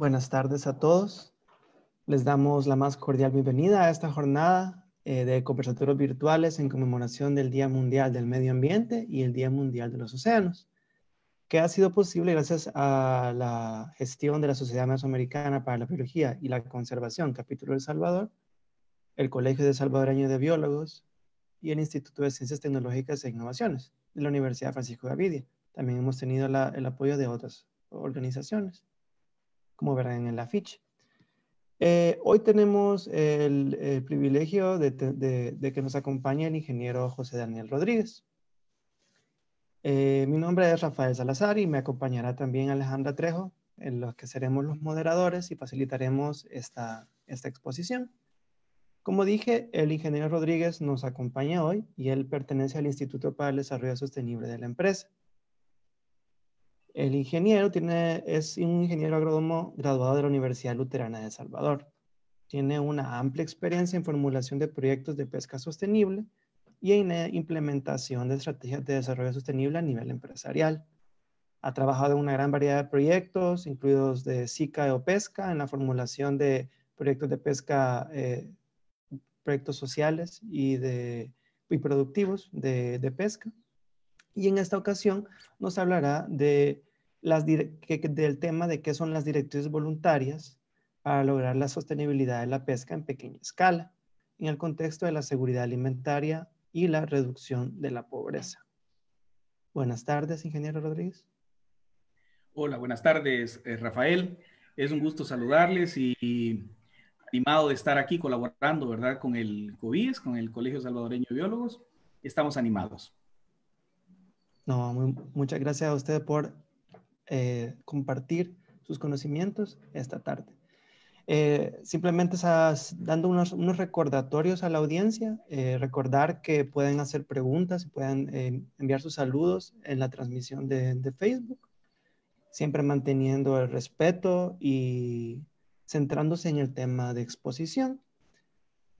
Buenas tardes a todos. Les damos la más cordial bienvenida a esta jornada eh, de conversatorios virtuales en conmemoración del Día Mundial del Medio Ambiente y el Día Mundial de los Océanos, que ha sido posible gracias a la gestión de la Sociedad Mesoamericana para la Biología y la Conservación, capítulo El Salvador, el Colegio de Salvadoreño de Biólogos y el Instituto de Ciencias Tecnológicas e Innovaciones de la Universidad Francisco Gavidia. También hemos tenido el apoyo de otras organizaciones como verán en el afiche. Eh, hoy tenemos el, privilegio de, que nos acompañe el ingeniero José Daniel Rodríguez. Eh, mi nombre es Rafael Salazar y me acompañará también Alejandra Trejo, en los que seremos los moderadores y facilitaremos esta exposición. Como dije, el ingeniero Rodríguez nos acompaña hoy y él pertenece al Instituto para el Desarrollo Sostenible de la Empresa. El ingeniero tiene, es un ingeniero agrónomo graduado de la Universidad Luterana de Salvador. Tiene una amplia experiencia en formulación de proyectos de pesca sostenible y en eh, implementación de estrategias de desarrollo sostenible a nivel empresarial. Ha trabajado en una gran variedad de proyectos, incluidos de SICA o pesca, en la formulación de proyectos de pesca, eh, proyectos sociales y, de, y productivos de pesca y en esta ocasión nos hablará del tema de qué son las directrices voluntarias para lograr la sostenibilidad de la pesca en pequeña escala, en el contexto de la seguridad alimentaria y la reducción de la pobreza. Buenas tardes, ingeniero Rodríguez. Hola, buenas tardes, eh, Rafael. Es un gusto saludarles y animado de estar aquí colaborando, ¿verdad? Con el COBIES, con el Colegio Salvadoreño de Biólogos. Estamos animados. No, muchas gracias a usted por eh, compartir sus conocimientos esta tarde. Eh, simplemente dando unos, recordatorios a la audiencia, eh, recordar que pueden hacer preguntas, pueden enviar sus saludos en la transmisión de, Facebook, siempre manteniendo el respeto y centrándose en el tema de exposición.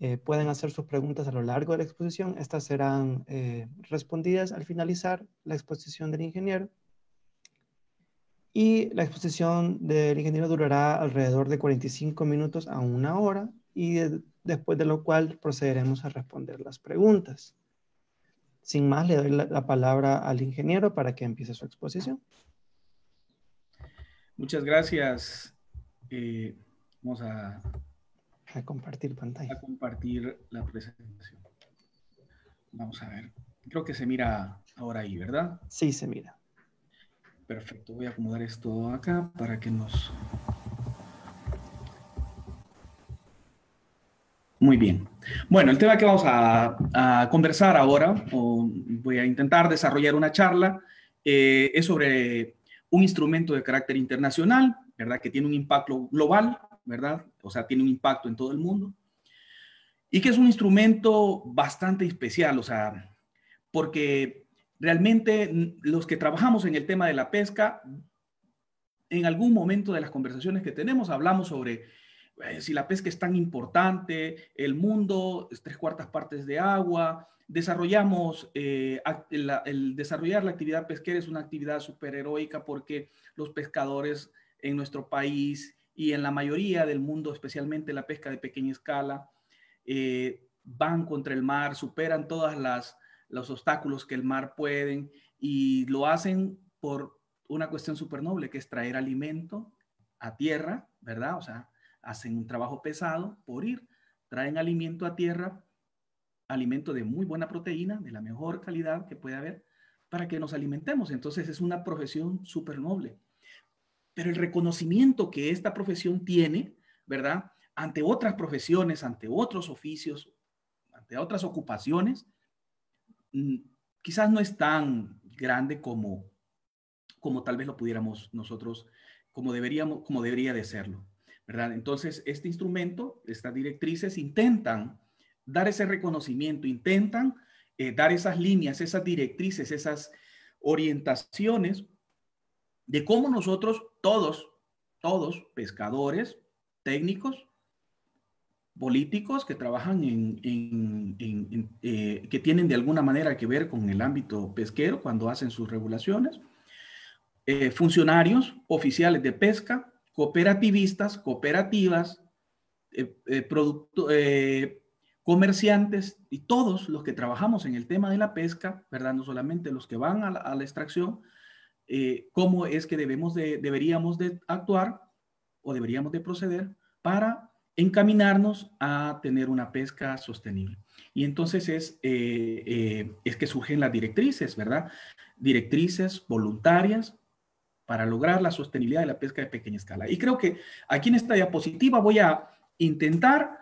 Eh, pueden hacer sus preguntas a lo largo de la exposición. Estas serán eh, respondidas al finalizar la exposición del ingeniero. Y la exposición del ingeniero durará alrededor de 45 minutos a una hora y después de lo cual procederemos a responder las preguntas. Sin más, le doy la, palabra al ingeniero para que empiece su exposición. Muchas gracias. Eh, vamos a a compartir pantalla. A compartir la presentación. Vamos a ver. Creo que se mira ahora ahí, ¿verdad? Sí, se mira. Perfecto. Voy a acomodar esto acá para que nos... Muy bien. Bueno, el tema que vamos a, conversar ahora, o voy a intentar desarrollar una charla, eh, es sobre un instrumento de carácter internacional, ¿verdad? Que tiene un impacto global ¿verdad? O sea, tiene un impacto en todo el mundo. Y que es un instrumento bastante especial, o sea, porque realmente los que trabajamos en el tema de la pesca, en algún momento de las conversaciones que tenemos hablamos sobre eh, si la pesca es tan importante, el mundo es tres cuartas partes de agua, desarrollamos, eh, el, desarrollar la actividad pesquera es una actividad superheroica porque los pescadores en nuestro país y en la mayoría del mundo, especialmente la pesca de pequeña escala, eh, van contra el mar, superan todas los obstáculos que el mar pueden y lo hacen por una cuestión súper noble, que es traer alimento a tierra, ¿verdad? O sea, hacen un trabajo pesado por ir, traen alimento a tierra, alimento de muy buena proteína, de la mejor calidad que puede haber, para que nos alimentemos. Entonces es una profesión súper noble pero el reconocimiento que esta profesión tiene, ¿verdad? Ante otras profesiones, ante otros oficios, ante otras ocupaciones, mm, quizás no es tan grande como, como tal vez lo pudiéramos nosotros, como deberíamos, como debería de serlo, ¿verdad? Entonces, este instrumento, estas directrices intentan dar ese reconocimiento, intentan eh, dar esas líneas, esas directrices, esas orientaciones de cómo nosotros todos, todos, pescadores, técnicos, políticos que trabajan en, eh, que tienen de alguna manera que ver con el ámbito pesquero cuando hacen sus regulaciones, eh, funcionarios, oficiales de pesca, cooperativistas, cooperativas, eh, comerciantes y todos los que trabajamos en el tema de la pesca, ¿verdad? No solamente los que van a la extracción, eh, cómo es que debemos deberíamos de actuar o deberíamos de proceder para encaminarnos a tener una pesca sostenible. Y entonces es, eh, eh, es que surgen las directrices, ¿verdad? Directrices voluntarias para lograr la sostenibilidad de la pesca de pequeña escala. Y creo que aquí en esta diapositiva voy a intentar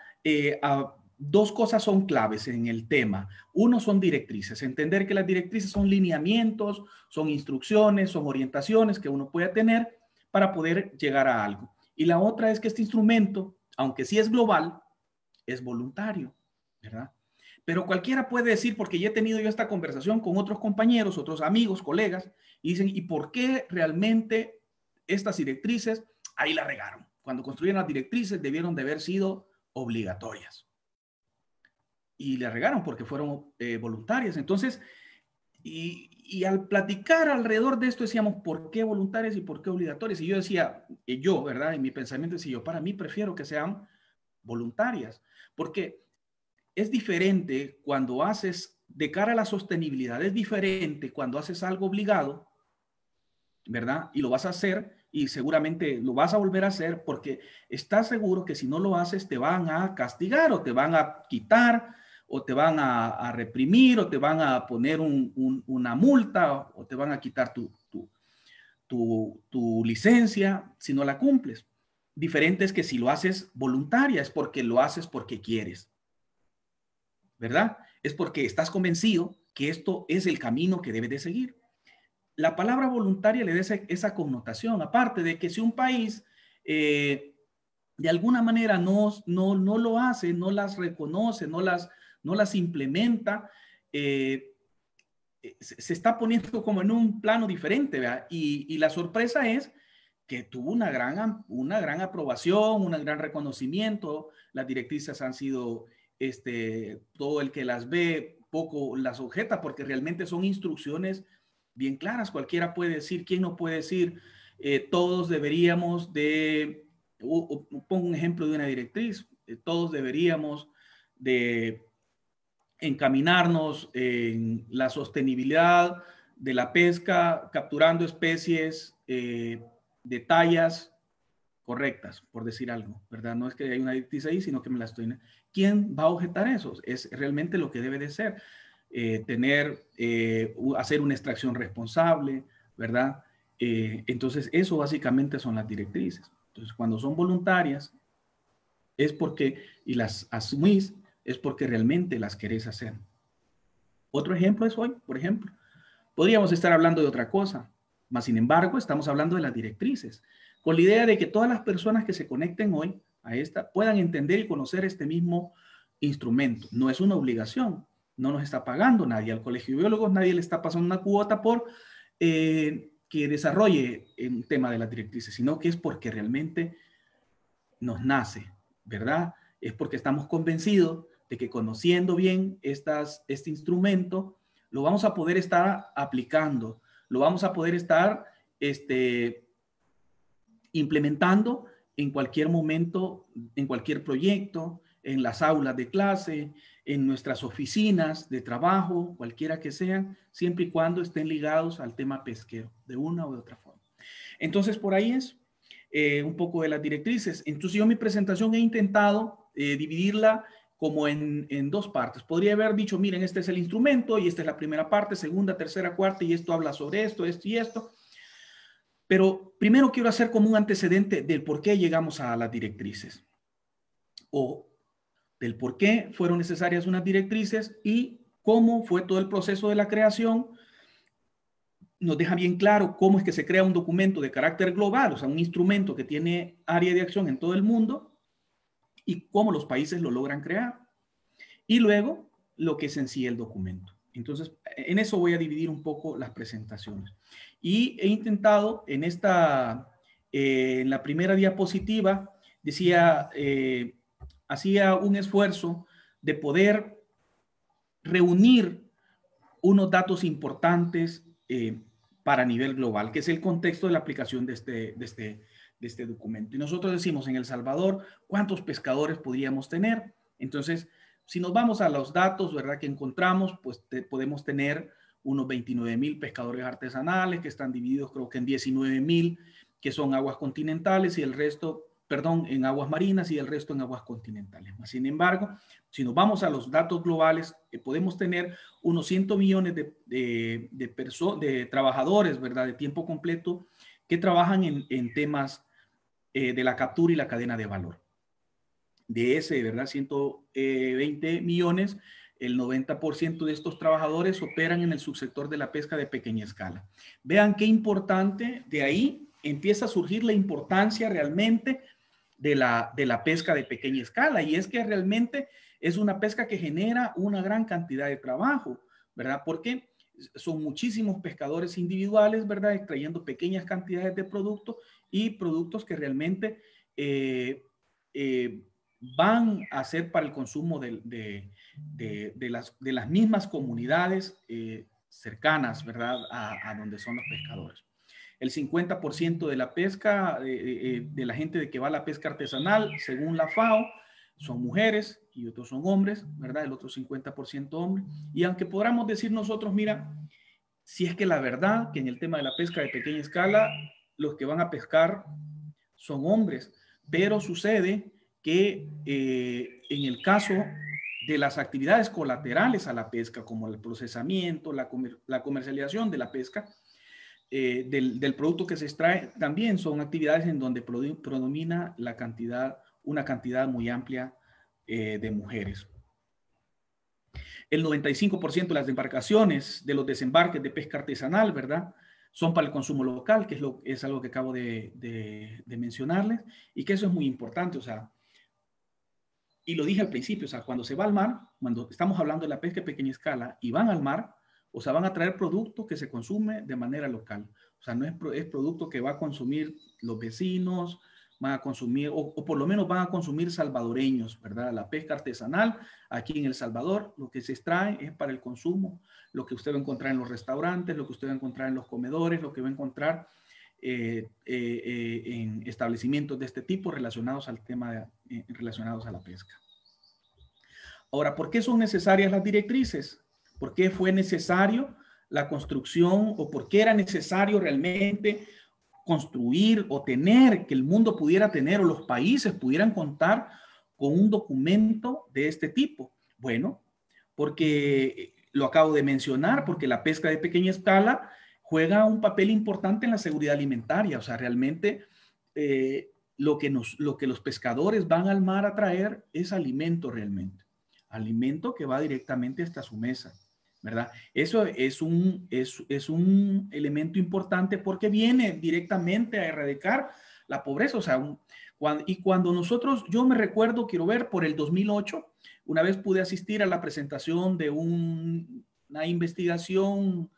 dos cosas son claves en el tema. Uno son directrices, entender que las directrices son lineamientos, son instrucciones, son orientaciones que uno puede tener para poder llegar a algo. Y la otra es que este instrumento, aunque sí es global, es voluntario, ¿verdad? Pero cualquiera puede decir, porque ya he tenido yo esta conversación con otros compañeros, otros amigos, colegas, y dicen, ¿y por qué realmente estas directrices ahí la regaron? Cuando construyeron las directrices debieron de haber sido obligatorias y le regaron porque fueron eh, voluntarias. Entonces, y, al platicar alrededor de esto decíamos, ¿por qué voluntarias y por qué obligatorias? Y yo decía, eh, yo, ¿verdad? En mi pensamiento decía yo, para mí prefiero que sean voluntarias, porque es diferente cuando haces, de cara a la sostenibilidad, es diferente cuando haces algo obligado, ¿verdad? Y lo vas a hacer y seguramente lo vas a volver a hacer porque estás seguro que si no lo haces te van a castigar o te van a quitar o te van a, reprimir, o te van a poner una multa, o te van a quitar tu, tu, licencia si no la cumples. Diferente es que si lo haces voluntaria, es porque lo haces porque quieres. ¿Verdad? Es porque estás convencido que esto es el camino que debes de seguir. La palabra voluntaria le da esa, connotación, aparte de que si un país eh, de alguna manera no, no, no lo hace, no las reconoce, no las no las implementa, eh, eh, se, está poniendo como en un plano diferente, ¿verdad? Y, la sorpresa es que tuvo una gran, una gran aprobación, un gran reconocimiento, las directrices han sido, este, todo el que las ve poco las objeta, porque realmente son instrucciones bien claras, cualquiera puede decir, ¿quién no puede decir? Eh, todos deberíamos de, pongo un ejemplo de una directriz, todos deberíamos de encaminarnos en la sostenibilidad de la pesca, capturando especies eh, de tallas correctas, por decir algo, ¿verdad? No es que hay una directriz ahí, sino que me la estoy... ¿Quién va a objetar eso? Es realmente lo que debe de ser. Eh, tener, eh, hacer una extracción responsable, ¿verdad? entonces, eso básicamente son las directrices. Entonces, cuando son voluntarias, es porque, y las asumís, es porque realmente las querés hacer. Otro ejemplo es hoy, por ejemplo. Podríamos estar hablando de otra cosa, mas sin embargo estamos hablando de las directrices, con la idea de que todas las personas que se conecten hoy a esta puedan entender y conocer este mismo instrumento. No es una obligación, no nos está pagando nadie al colegio de biólogos, nadie le está pasando una cuota por eh, que desarrolle el tema de las directrices, sino que es porque realmente nos nace, ¿verdad? Es porque estamos convencidos de que conociendo bien estas, este instrumento, lo vamos a poder estar aplicando, lo vamos a poder estar este, implementando en cualquier momento, en cualquier proyecto, en las aulas de clase, en nuestras oficinas de trabajo, cualquiera que sean, siempre y cuando estén ligados al tema pesquero, de una o de otra forma. Entonces, por ahí es eh, un poco de las directrices. Entonces, yo mi presentación he intentado eh, dividirla como en, dos partes. Podría haber dicho, miren, este es el instrumento y esta es la primera parte, segunda, tercera, cuarta y esto habla sobre esto, esto y esto. Pero primero quiero hacer como un antecedente del por qué llegamos a las directrices o del por qué fueron necesarias unas directrices y cómo fue todo el proceso de la creación. Nos deja bien claro cómo es que se crea un documento de carácter global, o sea, un instrumento que tiene área de acción en todo el mundo y cómo los países lo logran crear. Y luego, lo que es en sí el documento. Entonces, en eso voy a dividir un poco las presentaciones. Y he intentado en esta, eh, en la primera diapositiva, decía, eh, hacía un esfuerzo de poder reunir unos datos importantes eh, para nivel global, que es el contexto de la aplicación de este, de este, de este documento. Y nosotros decimos, en El Salvador, ¿cuántos pescadores podríamos tener? Entonces, si nos vamos a los datos, ¿verdad? Que encontramos, pues podemos tener unos 29 mil pescadores artesanales que están divididos creo que en 19 mil que son aguas continentales y el resto, perdón, en aguas marinas y el resto en aguas continentales. Sin embargo, si nos vamos a los datos globales, eh, podemos tener unos 100 millones de, de, de, de trabajadores, ¿verdad? De tiempo completo que trabajan en, en temas eh, de la captura y la cadena de valor. De ese, ¿verdad? 120 millones, el 90% de estos trabajadores operan en el subsector de la pesca de pequeña escala. Vean qué importante, de ahí empieza a surgir la importancia realmente de la, de la pesca de pequeña escala. Y es que realmente es una pesca que genera una gran cantidad de trabajo, ¿verdad? Porque son muchísimos pescadores individuales, ¿verdad? Extrayendo pequeñas cantidades de producto y productos que realmente eh, eh, van a ser para el consumo de, de, de, las, mismas comunidades eh, cercanas, ¿verdad?, a, donde son los pescadores. El 50% de la pesca, de la gente de que va a la pesca artesanal, según la FAO, son mujeres y otros son hombres, ¿verdad? El otro 50% hombres. Y aunque podamos decir nosotros, mira, si es que la verdad que en el tema de la pesca de pequeña escala los que van a pescar son hombres, pero sucede que eh, en el caso de las actividades colaterales a la pesca, como el procesamiento, la, comercialización de la pesca, eh, del, producto que se extrae, también son actividades en donde predomina la cantidad, una cantidad muy amplia eh, de mujeres. El 95% de las embarcaciones de los desembarques de pesca artesanal, ¿verdad? son para el consumo local, que es, lo, es algo que acabo de, mencionarles, y que eso es muy importante, o sea, y lo dije al principio, o sea, cuando se va al mar, cuando estamos hablando de la pesca de pequeña escala y van al mar, o sea, van a traer productos que se consume de manera local. O sea, no es, es producto que va a consumir los vecinos, van a consumir, o, por lo menos van a consumir salvadoreños, ¿verdad? La pesca artesanal aquí en El Salvador, lo que se extrae es para el consumo, lo que usted va a encontrar en los restaurantes, lo que usted va a encontrar en los comedores, lo que va a encontrar eh, eh, eh, en establecimientos de este tipo relacionados al tema, de, relacionados a la pesca. Ahora, ¿por qué son necesarias las directrices? ¿Por qué fue necesario la construcción o por qué era necesario realmente construir o tener, que el mundo pudiera tener o los países pudieran contar con un documento de este tipo? Bueno, porque eh, lo acabo de mencionar, porque la pesca de pequeña escala juega un papel importante en la seguridad alimentaria. O sea, realmente eh, lo, que nos, lo que los pescadores van al mar a traer es alimento realmente. Alimento que va directamente hasta su mesa. Eso es un, es, un elemento importante porque viene directamente a erradicar la pobreza. O sea, y cuando nosotros, yo me recuerdo, quiero ver, por el 2008, una vez pude asistir a la presentación de una investigación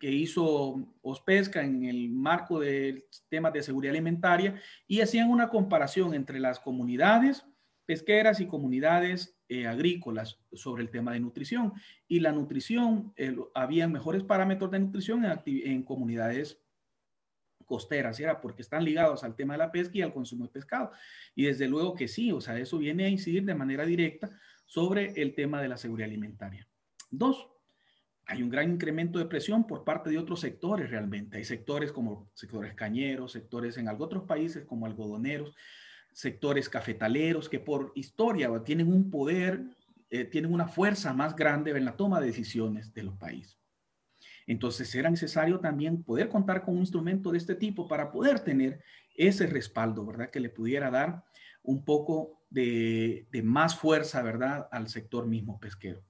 que hizo Ospesca en el marco del tema de seguridad alimentaria y hacían una comparación entre las comunidades pesqueras y comunidades eh, agrícolas sobre el tema de nutrición. Y la nutrición, eh, había mejores parámetros de nutrición en, comunidades costeras, era porque están ligados al tema de la pesca y al consumo de pescado. Y desde luego que sí, o sea, eso viene a incidir de manera directa sobre el tema de la seguridad alimentaria. Dos, hay un gran incremento de presión por parte de otros sectores realmente. Hay sectores como sectores cañeros, sectores en otros países como algodoneros, sectores cafetaleros que por historia tienen un poder, eh, tienen una fuerza más grande en la toma de decisiones de los países. Entonces era necesario también poder contar con un instrumento de este tipo para poder tener ese respaldo, ¿verdad? Que le pudiera dar un poco de, más fuerza, ¿verdad? Al sector mismo pesquero.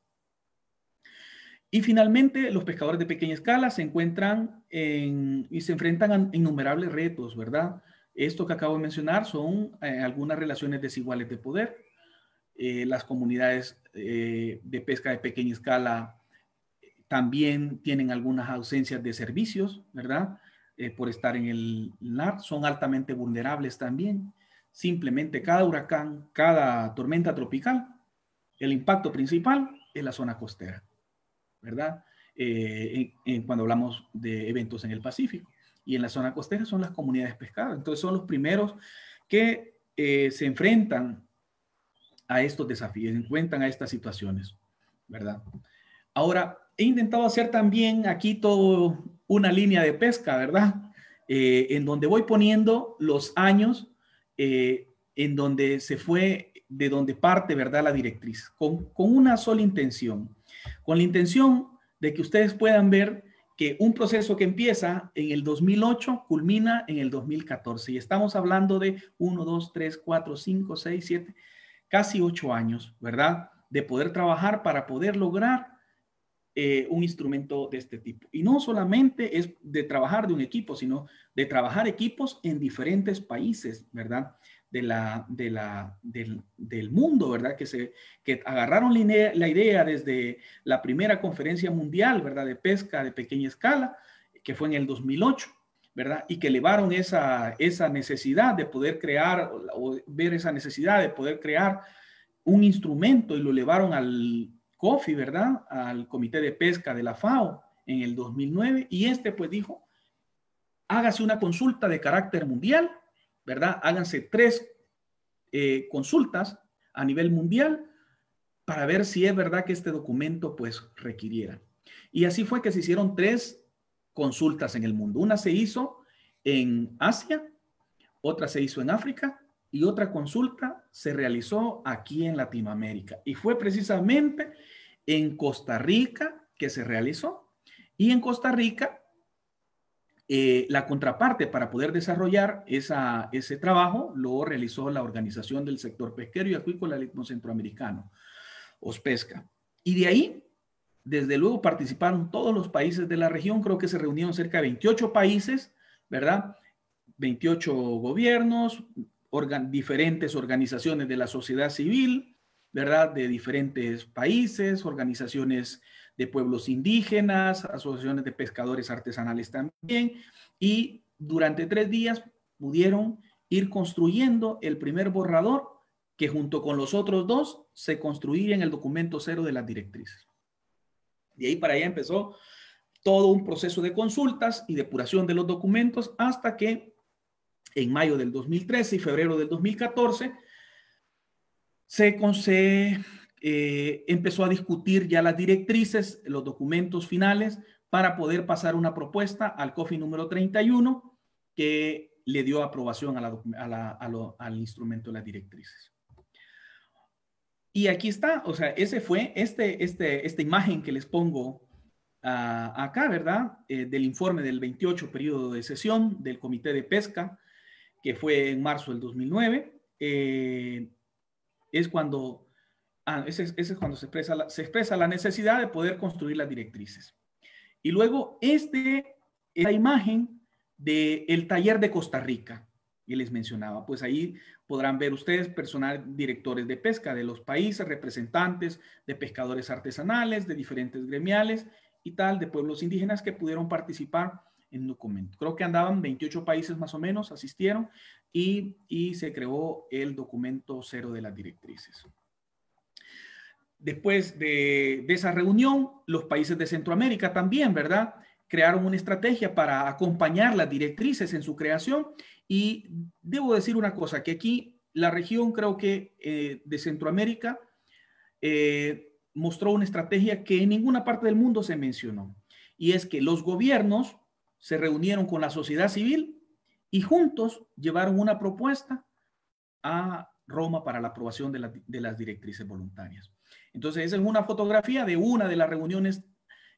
Y finalmente, los pescadores de pequeña escala se encuentran y se enfrentan a innumerables retos, ¿verdad? Esto que acabo de mencionar son eh, algunas relaciones desiguales de poder. Eh, las comunidades eh, de pesca de pequeña escala también tienen algunas ausencias de servicios, ¿verdad? por estar en el NAR, son altamente vulnerables también. Simplemente cada huracán, cada tormenta tropical, el impacto principal es la zona costera, ¿verdad? cuando hablamos de eventos en el Pacífico y en la zona costera son las comunidades pescadas. Entonces son los primeros que eh, se enfrentan a estos desafíos, se enfrentan a estas situaciones, ¿verdad? Ahora, he intentado hacer también aquí todo una línea de pesca, ¿verdad? Eh, en donde voy poniendo los años eh, en donde se fue, de donde parte, ¿verdad? La directriz, con, con una sola intención, con la intención de que ustedes puedan ver que un proceso que empieza en el 2008 culmina en el 2014 y estamos hablando de 1, 2, 3, 4, 5, 6, 7, casi 8 años, ¿verdad? De poder trabajar para poder lograr eh, un instrumento de este tipo. Y no solamente es de trabajar de un equipo, sino de trabajar equipos en diferentes países, ¿verdad? de la, de la, del, mundo, ¿verdad? Que, se, que agarraron la idea, desde la primera conferencia mundial, ¿verdad? De pesca de pequeña escala, que fue en el 2008. ¿verdad? Y que elevaron esa, esa necesidad de poder crear, o ver esa necesidad de poder crear un instrumento y lo elevaron al COFI, ¿verdad? Al Comité de Pesca de la FAO en el 2009. Y este pues dijo, hágase una consulta de carácter mundial ¿verdad? Háganse tres eh, consultas a nivel mundial para ver si es verdad que este documento pues requiriera. Y así fue que se hicieron tres consultas en el mundo. Una se hizo en Asia, otra se hizo en África y otra consulta se realizó aquí en Latinoamérica. Y fue precisamente en Costa Rica que se realizó. Y en Costa Rica eh, la contraparte para poder desarrollar ese trabajo lo realizó la Organización del Sector Pesquero y Acuícola del Centroamericano, OSPESCA. Y de ahí, desde luego, participaron todos los países de la región, creo que se reunieron cerca de 28 países, ¿verdad? 28 gobiernos, diferentes organizaciones de la sociedad civil, ¿verdad? De diferentes países, organizaciones de pueblos indígenas, asociaciones de pescadores artesanales también, y durante tres días pudieron ir construyendo el primer borrador que junto con los otros dos se construía en el documento cero de las directrices. De ahí para allá empezó todo un proceso de consultas y depuración de los documentos hasta que en mayo del 2013 y febrero del 2014 se, se eh, empezó a discutir ya las directrices, los documentos finales para poder pasar una propuesta al COFI número 31 que le dio aprobación al instrumento de las directrices. Y aquí está, o sea, ese fue este, este esta imagen que les pongo ah, acá, ¿verdad? Eh, del informe del 28 periodo de sesión del Comité de Pesca, que fue en marzo del 2009. Eh, es cuando Ah, ese, es cuando se expresa, la, se expresa la necesidad de poder construir las directrices. Y luego, este es la imagen del el taller de Costa Rica que les mencionaba. Pues ahí podrán ver ustedes personal directores de pesca de los países, representantes de pescadores artesanales, de diferentes gremiales y tal, de pueblos indígenas que pudieron participar en documento. Creo que andaban 28 países más o menos, asistieron y, y se creó el documento cero de las directrices. Después de, esa reunión, los países de Centroamérica también, ¿verdad? Crearon una estrategia para acompañar las directrices en su creación. Y debo decir una cosa, que aquí la región creo que eh, de Centroamérica eh, mostró una estrategia que en ninguna parte del mundo se mencionó. Y es que los gobiernos se reunieron con la sociedad civil y juntos llevaron una propuesta a Roma para la aprobación de las directrices voluntarias. Entonces, esa es una fotografía de una de las reuniones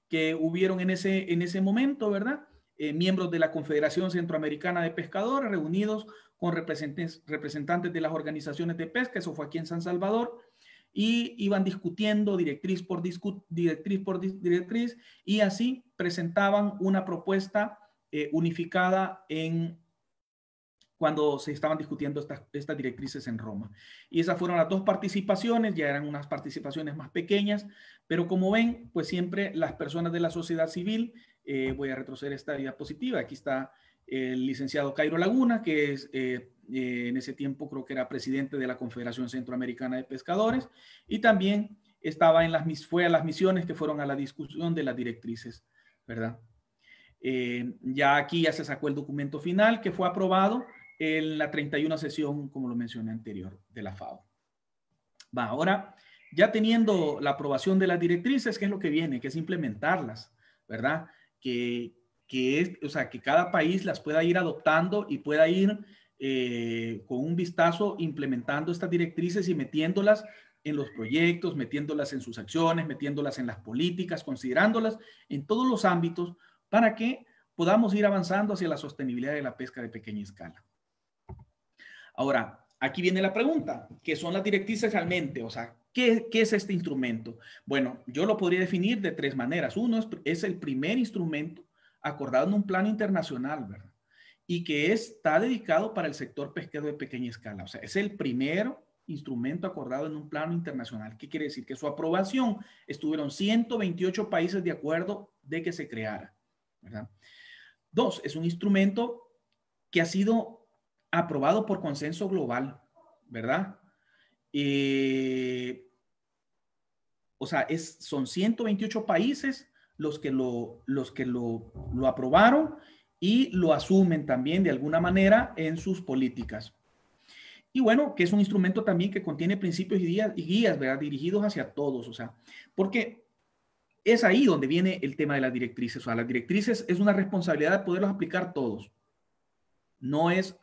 que hubieron en ese, en ese momento, ¿verdad? Eh, miembros de la Confederación Centroamericana de Pescadores reunidos con representantes, representantes de las organizaciones de pesca, eso fue aquí en San Salvador, y iban discutiendo directriz por, directriz, directriz y así presentaban una propuesta eh, unificada en cuando se estaban discutiendo estas, directrices en Roma. Y esas fueron las dos participaciones, ya eran unas participaciones más pequeñas, pero como ven, pues siempre las personas de la sociedad civil, eh, voy a retroceder esta diapositiva, aquí está el licenciado Cairo Laguna, que es, eh, eh, en ese tiempo creo que era presidente de la Confederación Centroamericana de Pescadores, y también estaba en las, fue a las misiones que fueron a la discusión de las directrices, ¿verdad? ya aquí ya se sacó el documento final que fue aprobado en la 31 sesión, como lo mencioné anterior, de la FAO. Va, ahora, ya teniendo la aprobación de las directrices, ¿qué es lo que viene? Que es implementarlas, ¿verdad? Que, que, es, o sea, que cada país las pueda ir adoptando y pueda ir eh, con un vistazo implementando estas directrices y metiéndolas en los proyectos, metiéndolas en sus acciones, metiéndolas en las políticas, considerándolas en todos los ámbitos para que podamos ir avanzando hacia la sostenibilidad de la pesca de pequeña escala. Ahora, aquí viene la pregunta, ¿qué son las directrices realmente? O sea, ¿qué, es este instrumento? Bueno, yo lo podría definir de tres maneras. Uno es, el primer instrumento acordado en un plano internacional, ¿verdad? Y que está dedicado para el sector pesquero de pequeña escala. O sea, es el primer instrumento acordado en un plano internacional. ¿Qué quiere decir? Que su aprobación estuvieron 128 países de acuerdo de que se creara. ¿verdad? Dos, es un instrumento que ha sido aprobado por consenso global, ¿verdad? o sea, es, son 128 países los que, lo, los que lo, lo aprobaron y lo asumen también de alguna manera en sus políticas. Y bueno, que es un instrumento también que contiene principios y, guías, y guías ¿verdad? Dirigidos hacia todos, o sea, porque es ahí donde viene el tema de las directrices. O sea, las directrices es una responsabilidad de poderlos aplicar todos. No es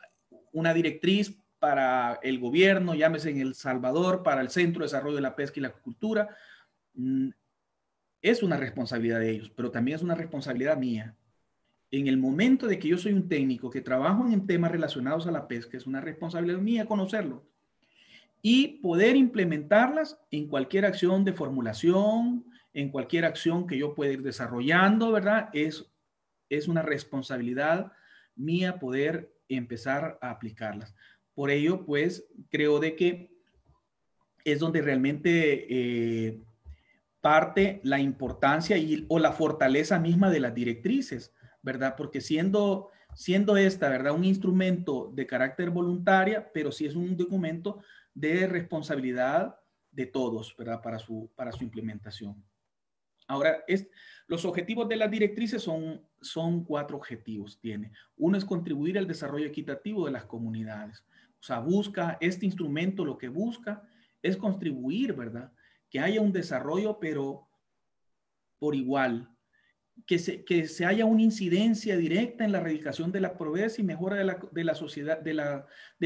una directriz para el gobierno, llámese en El Salvador, para el Centro de Desarrollo de la Pesca y la Acuicultura. Mm, es una responsabilidad de ellos, pero también es una responsabilidad mía. En el momento de que yo soy un técnico que trabajo en temas relacionados a la pesca, es una responsabilidad mía conocerlo y poder implementarlas en cualquier acción de formulación, en cualquier acción que yo pueda ir desarrollando, ¿verdad? Es, es una responsabilidad mía poder empezar a aplicarlas. Por ello, pues, creo de que es donde realmente eh, parte la importancia y, o la fortaleza misma de las directrices, ¿verdad? Porque siendo, siendo esta, ¿verdad? Un instrumento de carácter voluntaria, pero sí es un documento de responsabilidad de todos, ¿verdad? Para su, para su implementación. Ahora, es, los objetivos de las directrices son, son cuatro objetivos, tiene. Uno es contribuir al desarrollo equitativo de las comunidades. O sea, busca, este instrumento lo que busca es contribuir, ¿verdad? Que haya un desarrollo, pero por igual, que se, haya una incidencia directa en la erradicación de la pobreza y mejora de la, sociedad, de,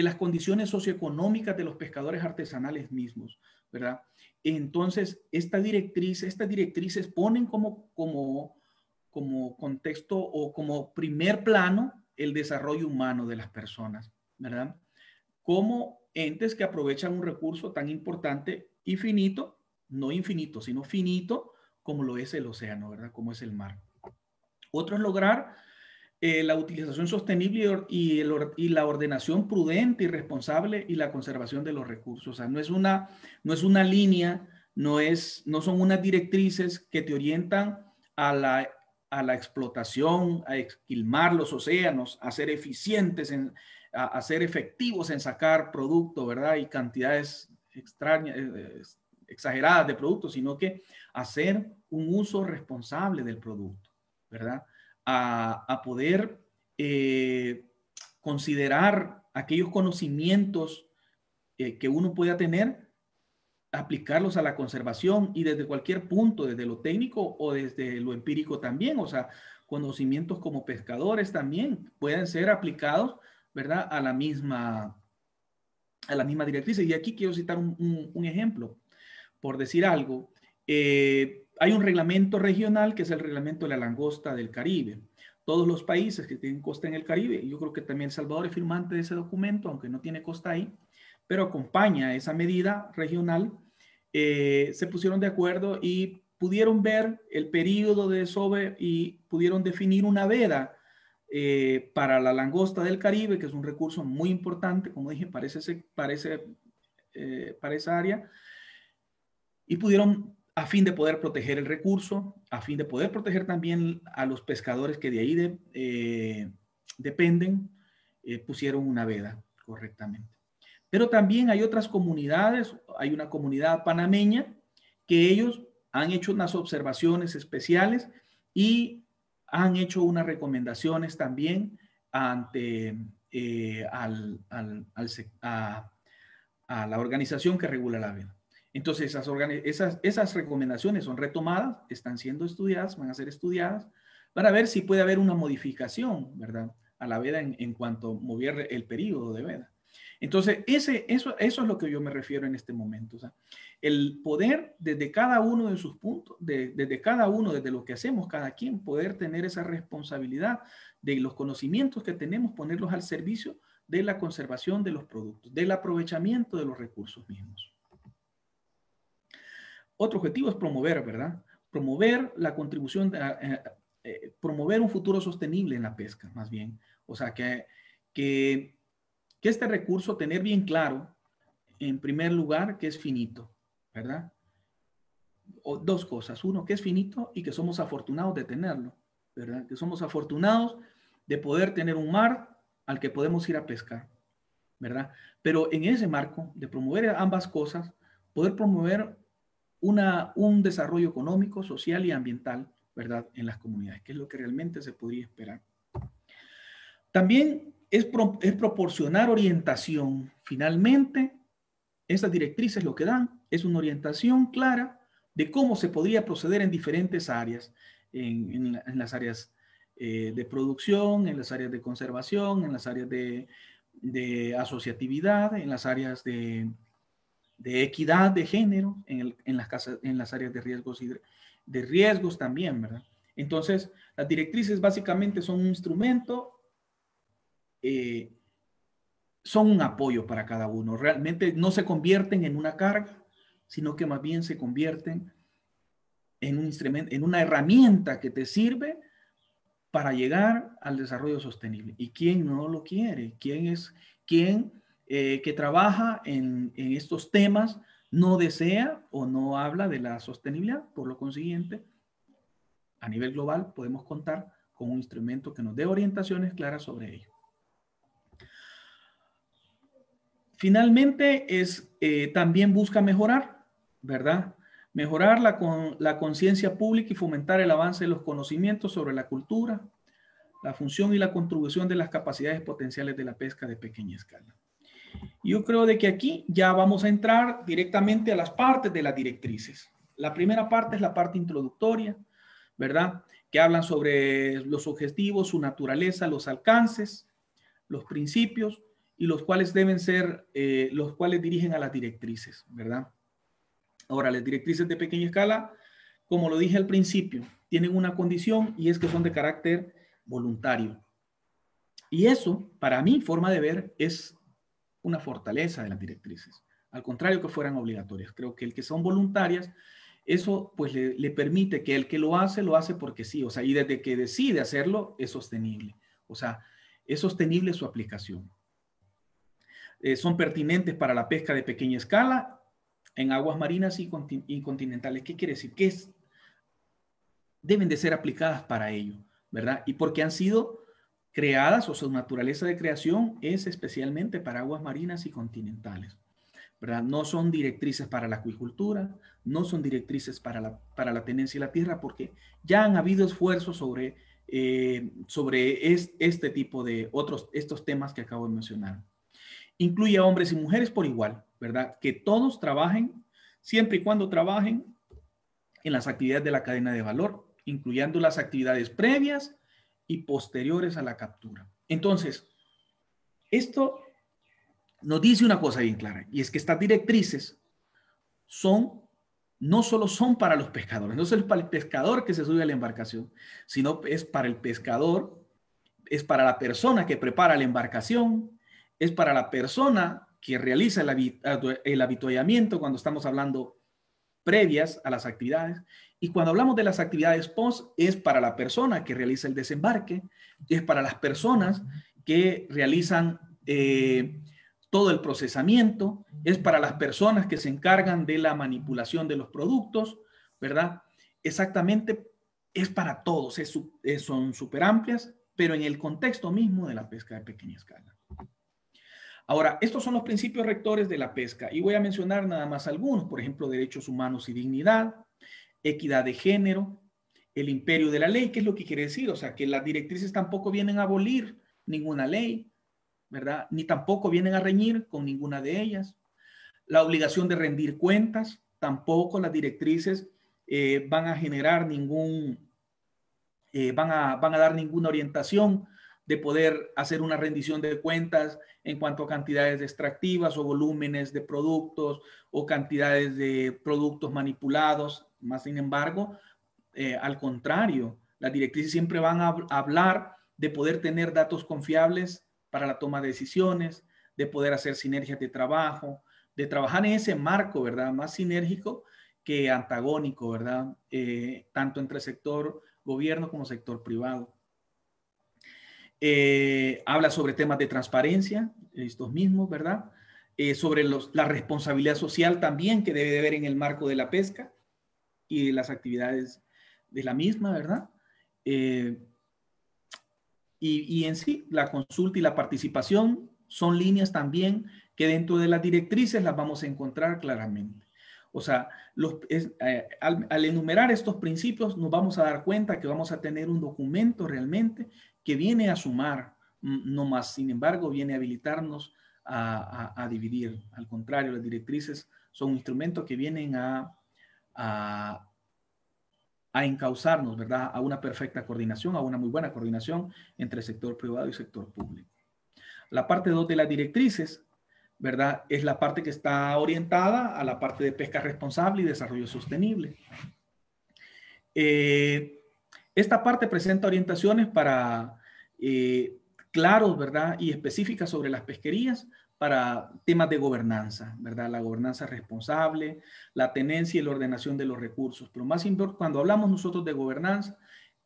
las condiciones socioeconómicas de los pescadores artesanales mismos, ¿verdad? Entonces, esta directriz, estas directrices ponen como, como, como contexto o como primer plano el desarrollo humano de las personas, ¿verdad? Como entes que aprovechan un recurso tan importante y finito, no infinito, sino finito, como lo es el océano, ¿verdad? Como es el mar. Otro es lograr eh, la utilización sostenible y, la ordenación prudente y responsable y la conservación de los recursos. O sea, no es una, no es una línea, no, es, no son unas directrices que te orientan a la, a la explotación, a esquilmar los océanos, a ser eficientes, en, a, ser efectivos en sacar producto, ¿verdad? Y cantidades extrañas, eh, exageradas de productos, sino que hacer un uso responsable del producto, ¿verdad? A, poder eh, considerar aquellos conocimientos eh, que uno pueda tener, aplicarlos a la conservación y desde cualquier punto, desde lo técnico o desde lo empírico también, o sea, conocimientos como pescadores también pueden ser aplicados, ¿verdad? A la misma, a la misma directriz. Y aquí quiero citar un, un ejemplo por decir algo, eh, hay un reglamento regional que es el reglamento de la langosta del Caribe. Todos los países que tienen costa en el Caribe, yo creo que también El Salvador es firmante de ese documento, aunque no tiene costa ahí, pero acompaña esa medida regional, eh, se pusieron de acuerdo y pudieron ver el periodo de desove y pudieron definir una veda eh, para la langosta del Caribe, que es un recurso muy importante, como dije, para, ese, para, para esa área y pudieron, a fin de poder proteger el recurso, a fin de poder proteger también a los pescadores que de ahí eh, dependen, eh, pusieron una veda correctamente. Pero también hay otras comunidades, hay una comunidad panameña que ellos han hecho unas observaciones especiales y han hecho unas recomendaciones también ante eh, la organización que regula la veda. Entonces, esas, recomendaciones son retomadas, están siendo estudiadas, van a ser estudiadas, para ver si puede haber una modificación, ¿verdad? A la veda en, cuanto moviere mover el periodo de veda. Entonces, ese, eso, eso es lo que yo me refiero en este momento. sea, el poder desde cada uno de sus puntos, desde cada uno, desde lo que hacemos cada quien, poder tener esa responsabilidad de los conocimientos que tenemos, ponerlos al servicio de la conservación de los productos, del aprovechamiento de los recursos mismos. Otro objetivo es promover, ¿verdad? Promover la contribución, de, eh, eh, eh, promover un futuro sostenible en la pesca, más bien. O sea, que, que, que este recurso, tener bien claro, en primer lugar, que es finito, ¿verdad? O dos cosas. Uno, que es finito y que somos afortunados de tenerlo, ¿verdad? Que somos afortunados de poder tener un mar al que podemos ir a pescar, ¿verdad? Pero en ese marco de promover ambas cosas, poder promover un desarrollo económico, social y ambiental, ¿verdad?, en las comunidades, que es lo que realmente se podría esperar. También es, proporcionar orientación. Finalmente, esas directrices lo que dan es una orientación clara de cómo se podría proceder en diferentes áreas, en, las áreas eh, de producción, en las áreas de conservación, en las áreas de asociatividad, en las áreas de de equidad de género en, las, casas, en las áreas de riesgos de, riesgos también, ¿verdad? Entonces, las directrices básicamente son un instrumento, eh, son un apoyo para cada uno. Realmente no se convierten en una carga, sino que más bien se convierten en, un instrumento, en una herramienta que te sirve para llegar al desarrollo sostenible. ¿Y quién no lo quiere? ¿Quién es, quién eh, que trabaja en, estos temas no desea o no habla de la sostenibilidad. Por lo consiguiente, a nivel global podemos contar con un instrumento que nos dé orientaciones claras sobre ello. Finalmente, es, eh, también busca mejorar, ¿verdad? Mejorar con, la conciencia pública y fomentar el avance de los conocimientos sobre la cultura, la función y la contribución de las capacidades potenciales de la pesca de pequeña escala. Yo creo de que aquí ya vamos a entrar directamente a las partes de las directrices. La primera parte es la parte introductoria, ¿verdad? Que hablan sobre los objetivos, su naturaleza, los alcances, los principios y los cuales deben ser, eh, los cuales dirigen a las directrices, ¿verdad? Ahora, las directrices de pequeña escala, como lo dije al principio, tienen una condición y es que son de carácter voluntario. Y eso, para mí, forma de ver, es una fortaleza de las directrices, al contrario que fueran obligatorias. Creo que el que son voluntarias, eso pues le, permite que el que lo hace, lo hace porque sí, o sea, y desde que decide hacerlo, es sostenible, o sea, es sostenible su aplicación. Eh, son pertinentes para la pesca de pequeña escala en aguas marinas y, continentales. ¿Qué quiere decir? Que es, deben de ser aplicadas para ello, ¿verdad? Y porque han sido creadas o su naturaleza de creación es especialmente para aguas marinas y continentales. ¿verdad? No son directrices para la acuicultura, no son directrices para la, tenencia de la tierra, porque ya han habido esfuerzos sobre, eh, sobre este tipo de otros, estos temas que acabo de mencionar. Incluye a hombres y mujeres por igual, ¿verdad? Que todos trabajen, siempre y cuando trabajen en las actividades de la cadena de valor, incluyendo las actividades previas y posteriores a la captura. Entonces, esto nos dice una cosa bien clara, y es que estas directrices son, no solo son para los pescadores, no solo es para el pescador que se sube a la embarcación, sino es para el pescador, es para la persona que prepara la embarcación, es para la persona que realiza el, el avituallamiento cuando estamos hablando previas a las actividades, y cuando hablamos de las actividades post, es para la persona que realiza el desembarque, es para las personas que realizan eh, todo el procesamiento, es para las personas que se encargan de la manipulación de los productos, ¿verdad? Exactamente, es para todos, son súper amplias, pero en el contexto mismo de la pesca de pequeña escala. Ahora, estos son los principios rectores de la pesca y voy a mencionar nada más algunos, por ejemplo, derechos humanos y dignidad, equidad de género, el imperio de la ley, ¿qué es lo que quiere decir? O sea, que las directrices tampoco vienen a abolir ninguna ley, ¿verdad? Ni tampoco vienen a reñir con ninguna de ellas. La obligación de rendir cuentas, tampoco las directrices eh, van a generar ningún, eh, van, a, van a dar ninguna orientación de poder hacer una rendición de cuentas en cuanto a cantidades extractivas o volúmenes de productos o cantidades de productos manipulados, más sin embargo, eh, al contrario, las directrices siempre van a hablar de poder tener datos confiables para la toma de decisiones, de poder hacer sinergias de trabajo, de trabajar en ese marco, ¿verdad? Más sinérgico que antagónico, ¿verdad? Eh, tanto entre sector gobierno como sector privado. Eh, habla sobre temas de transparencia, estos mismos, ¿verdad? sobre los, la responsabilidad social también que debe de haber en el marco de la pesca, y las actividades de la misma, ¿verdad? Eh, y, en sí, la consulta y la participación son líneas también que dentro de las directrices las vamos a encontrar claramente. O sea, eh, al, enumerar estos principios nos vamos a dar cuenta que vamos a tener un documento realmente que viene a sumar, no más, sin embargo, viene a habilitarnos a dividir. Al contrario, las directrices son instrumentos que vienen a a, encauzarnos, ¿verdad? A una perfecta coordinación, a una muy buena coordinación entre sector privado y sector público. La parte 2 de las directrices, ¿verdad? Es la parte que está orientada a la parte de pesca responsable y desarrollo sostenible. Eh, esta parte presenta orientaciones para eh, claros, ¿verdad? Y específicas sobre las pesquerías, para temas de gobernanza, ¿verdad? La gobernanza responsable, la tenencia y la ordenación de los recursos. Pero más importante, cuando hablamos nosotros de gobernanza,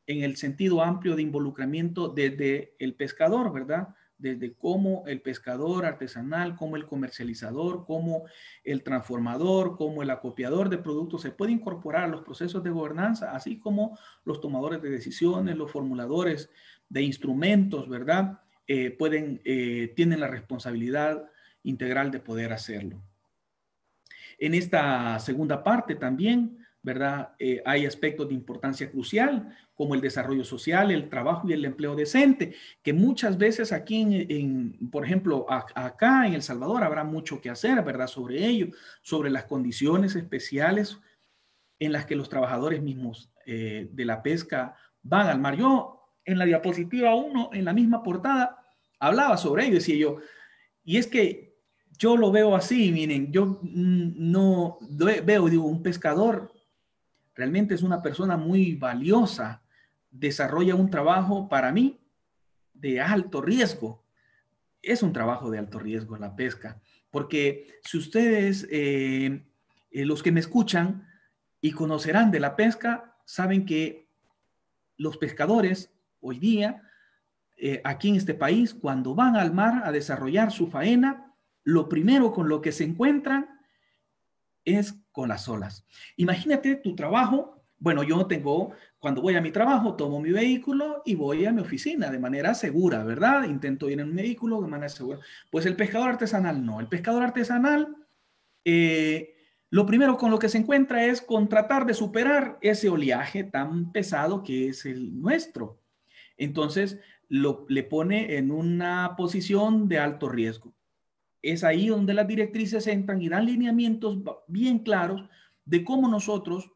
en el sentido amplio de involucramiento desde el pescador, ¿verdad? Desde cómo el pescador artesanal, cómo el comercializador, cómo el transformador, cómo el acopiador de productos se puede incorporar a los procesos de gobernanza, así como los tomadores de decisiones, los formuladores de instrumentos, ¿verdad? Eh, pueden, eh, tienen la responsabilidad integral de poder hacerlo. En esta segunda parte también, ¿verdad? Eh, hay aspectos de importancia crucial, como el desarrollo social, el trabajo y el empleo decente, que muchas veces aquí, por ejemplo, acá en El Salvador habrá mucho que hacer, ¿verdad? Sobre ello, sobre las condiciones especiales en las que los trabajadores mismos de la pesca van al mar. Yo en la diapositiva 1, en la misma portada, hablaba sobre ello, decía yo. Y es que yo lo veo así, miren, yo mm, no veo, digo, un pescador realmente es una persona muy valiosa, desarrolla un trabajo para mí de alto riesgo. Es un trabajo de alto riesgo la pesca, porque si ustedes, eh, eh, los que me escuchan y conocerán de la pesca, saben que los pescadores hoy día eh, aquí en este país, cuando van al mar a desarrollar su faena, lo primero con lo que se encuentran es con las olas. Imagínate tu trabajo. Bueno, yo tengo, cuando voy a mi trabajo, tomo mi vehículo y voy a mi oficina de manera segura, ¿verdad? Intento ir en un vehículo de manera segura. Pues el pescador artesanal no. El pescador artesanal, eh, lo primero con lo que se encuentra es con tratar de superar ese oleaje tan pesado que es el nuestro. Entonces, lo, le pone en una posición de alto riesgo. Es ahí donde las directrices entran y dan lineamientos bien claros de cómo nosotros,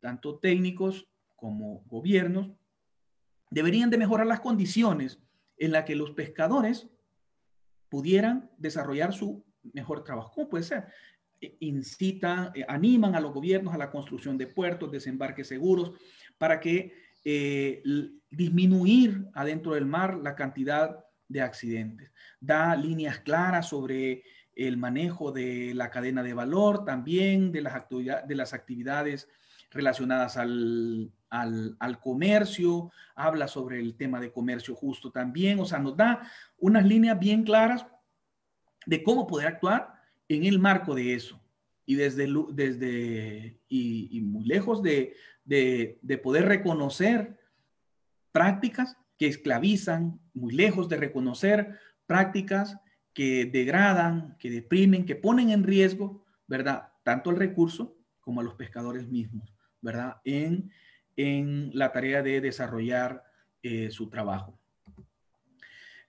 tanto técnicos como gobiernos, deberían de mejorar las condiciones en las que los pescadores pudieran desarrollar su mejor trabajo. ¿Cómo puede ser? E, incitan, eh, animan a los gobiernos a la construcción de puertos, desembarques seguros, para que eh, disminuir adentro del mar la cantidad de accidentes. Da líneas claras sobre el manejo de la cadena de valor, también de las, de las actividades relacionadas al, comercio, habla sobre el tema de comercio justo también, o sea, nos da unas líneas bien claras de cómo poder actuar en el marco de eso. Y desde, desde y muy lejos de, de, poder reconocer prácticas que esclavizan, muy lejos de reconocer prácticas que degradan, que deprimen, que ponen en riesgo, ¿verdad? Tanto al recurso como a los pescadores mismos, ¿verdad? En, la tarea de desarrollar eh, su trabajo.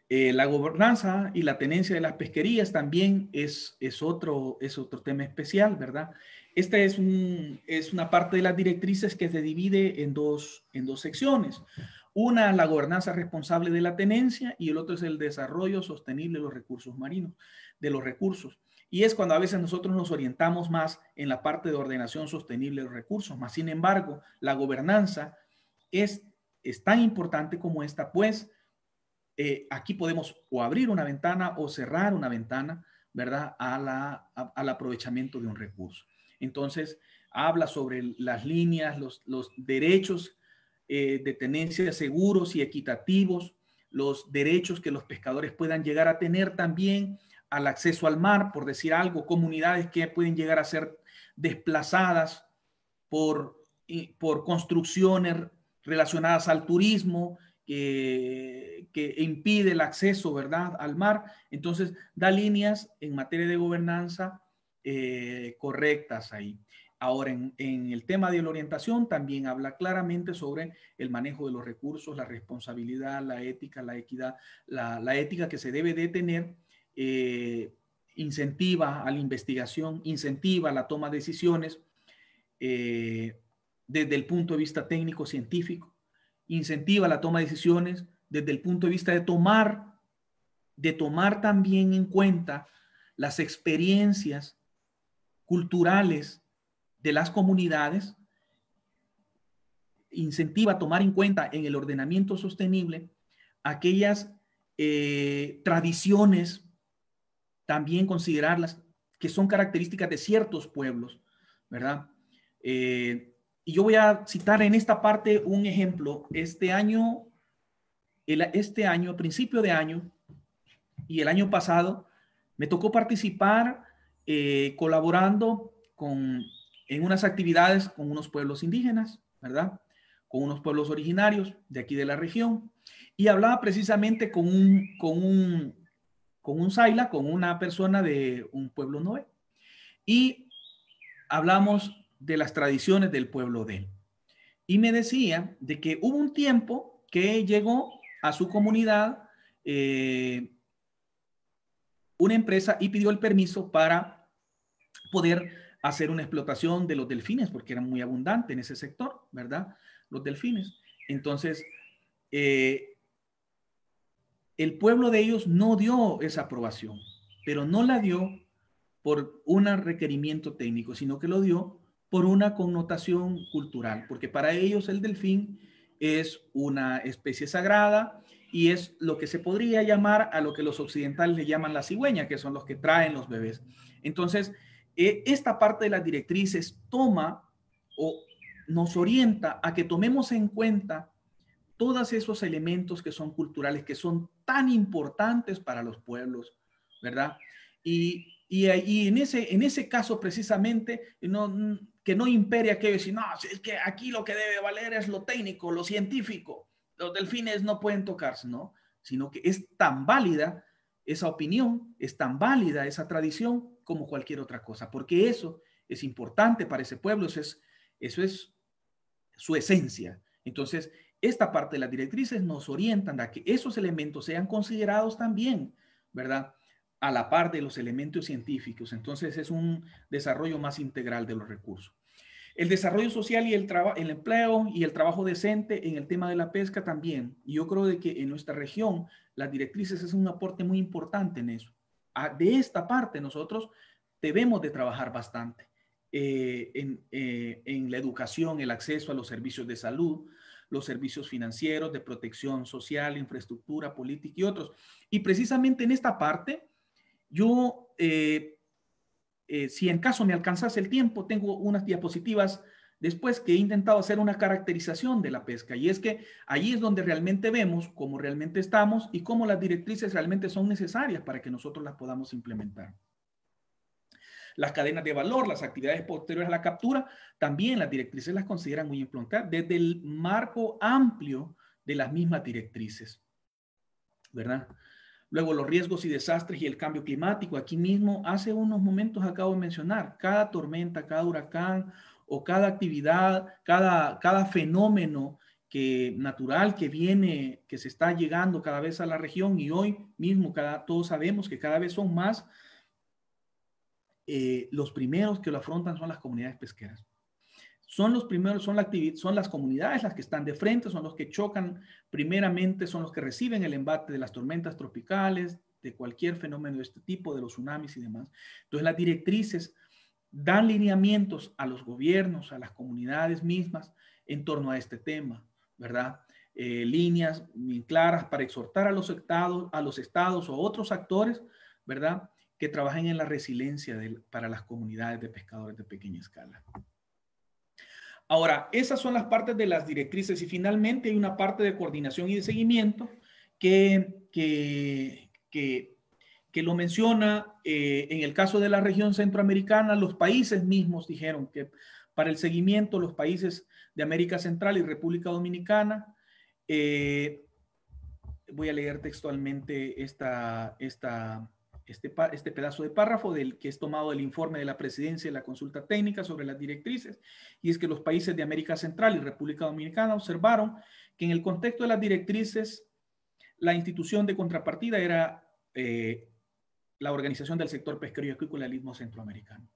Eh, la gobernanza y la tenencia de las pesquerías también es, otro, es otro tema especial, ¿verdad? Esta es, una parte de las directrices que se divide en dos, secciones. Una, la gobernanza responsable de la tenencia y el otro es el desarrollo sostenible de los recursos marinos, de los recursos. Y es cuando a veces nosotros nos orientamos más en la parte de ordenación sostenible de los recursos. Más sin embargo, la gobernanza es, tan importante como esta, pues eh, aquí podemos o abrir una ventana o cerrar una ventana, ¿verdad? al aprovechamiento de un recurso. Entonces, habla sobre las líneas, los, derechos eh, de tenencia seguros y equitativos, los derechos que los pescadores puedan llegar a tener también al acceso al mar, por decir algo, comunidades que pueden llegar a ser desplazadas por, por construcciones relacionadas al turismo, que impide el acceso, ¿verdad?, al mar. Entonces, da líneas en materia de gobernanza eh, correctas ahí. Ahora, en, el tema de la orientación también habla claramente sobre el manejo de los recursos, la responsabilidad, la ética, la equidad, la, ética que se debe de tener, eh, incentiva a la investigación, incentiva a la toma de decisiones eh, desde el punto de vista técnico-científico, incentiva la toma de decisiones desde el punto de vista de tomar, de tomar también en cuenta las experiencias culturales de las comunidades, incentiva a tomar en cuenta en el ordenamiento sostenible aquellas eh, tradiciones, también considerarlas, que son características de ciertos pueblos, ¿verdad? Eh, y yo voy a citar en esta parte un ejemplo. Este año, el, este año, principio de año y el año pasado, me tocó participar eh, colaborando en unas actividades con unos pueblos indígenas, ¿verdad? Con unos pueblos originarios de aquí de la región. Y hablaba precisamente con un, con un, con con una persona de un pueblo noé. Y hablamos de las tradiciones del pueblo de él. Y me decía de que hubo un tiempo que llegó a su comunidad eh, una empresa y pidió el permiso para poder hacer una explotación de los delfines, porque era muy abundante en ese sector, ¿verdad? Los delfines. Entonces, eh, el pueblo de ellos no dio esa aprobación, pero no la dio por un requerimiento técnico, sino que lo dio por una connotación cultural, porque para ellos el delfín es una especie sagrada y es lo que se podría llamar a lo que los occidentales le llaman la cigüeña, que son los que traen los bebés. Entonces, e, esta parte de las directrices toma o nos orienta a que tomemos en cuenta todos esos elementos que son culturales, que son tan importantes para los pueblos, ¿verdad? Y, y, en, ese, en ese caso precisamente, no, que no impere aquello, decir, no, es que aquí lo que debe valer es lo técnico, lo científico, los delfines no pueden tocarse, ¿no? Sino que es tan válida esa opinión, es tan válida esa tradición, como cualquier otra cosa, porque eso es importante para ese pueblo, eso es, eso es su esencia. Entonces, esta parte de las directrices nos orientan a que esos elementos sean considerados también, ¿verdad? A la par de los elementos científicos. Entonces, es un desarrollo más integral de los recursos. El desarrollo social y el, el empleo y el trabajo decente en el tema de la pesca también. yo creo de que en nuestra región las directrices es un aporte muy importante en eso de esta parte nosotros debemos de trabajar bastante eh, eh, en, la educación, el acceso a los servicios de salud, los servicios financieros, de protección social, infraestructura, política y otros. Y precisamente en esta parte, yo, eh, si en caso me alcanzase el tiempo, tengo unas diapositivas después que he intentado hacer una caracterización de la pesca. Y es que allí es donde realmente vemos cómo realmente estamos y cómo las directrices realmente son necesarias para que nosotros las podamos implementar. Las cadenas de valor, las actividades posteriores a la captura, también las directrices las consideran muy importantes desde el marco amplio de las mismas directrices. ¿Verdad? Luego los riesgos y desastres y el cambio climático. Aquí mismo, hace unos momentos acabo de mencionar, cada tormenta, cada huracán o cada actividad, cada, cada fenómeno que natural que viene, que se está llegando cada vez a la región y hoy mismo cada, todos sabemos que cada vez son más, eh, los primeros que lo afrontan son las comunidades pesqueras. Son los primeros, son, la son las comunidades las que están de frente, son los que chocan primeramente, son los que reciben el embate de las tormentas tropicales, de cualquier fenómeno de este tipo, de los tsunamis y demás. Entonces las directrices dan lineamientos a los gobiernos, a las comunidades mismas en torno a este tema, ¿verdad? Eh, líneas bien claras para exhortar a los estados, a los estados o otros actores, ¿verdad? Que trabajen en la resiliencia para las comunidades de pescadores de pequeña escala. Ahora, esas son las partes de las directrices y finalmente hay una parte de coordinación y de seguimiento que, que, que que lo menciona, eh, en el caso de la región centroamericana, los países mismos dijeron que para el seguimiento los países de América Central y República Dominicana, eh, voy a leer textualmente esta, esta, este, este, pedazo de párrafo del que es tomado del informe de la presidencia de la consulta técnica sobre las directrices, y es que los países de América Central y República Dominicana observaron que en el contexto de las directrices, la institución de contrapartida era eh, la organización del sector pesquero y acuícola Centroamericano.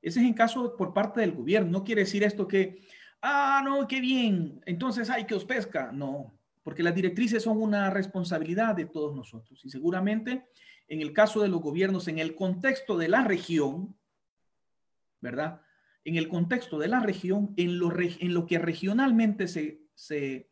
Ese es en caso por parte del gobierno. No quiere decir esto que, ah, no, qué bien, entonces hay que os pesca. No, porque las directrices son una responsabilidad de todos nosotros. Y seguramente en el caso de los gobiernos, en el contexto de la región, ¿verdad? En el contexto de la región, en lo, en lo que regionalmente se, se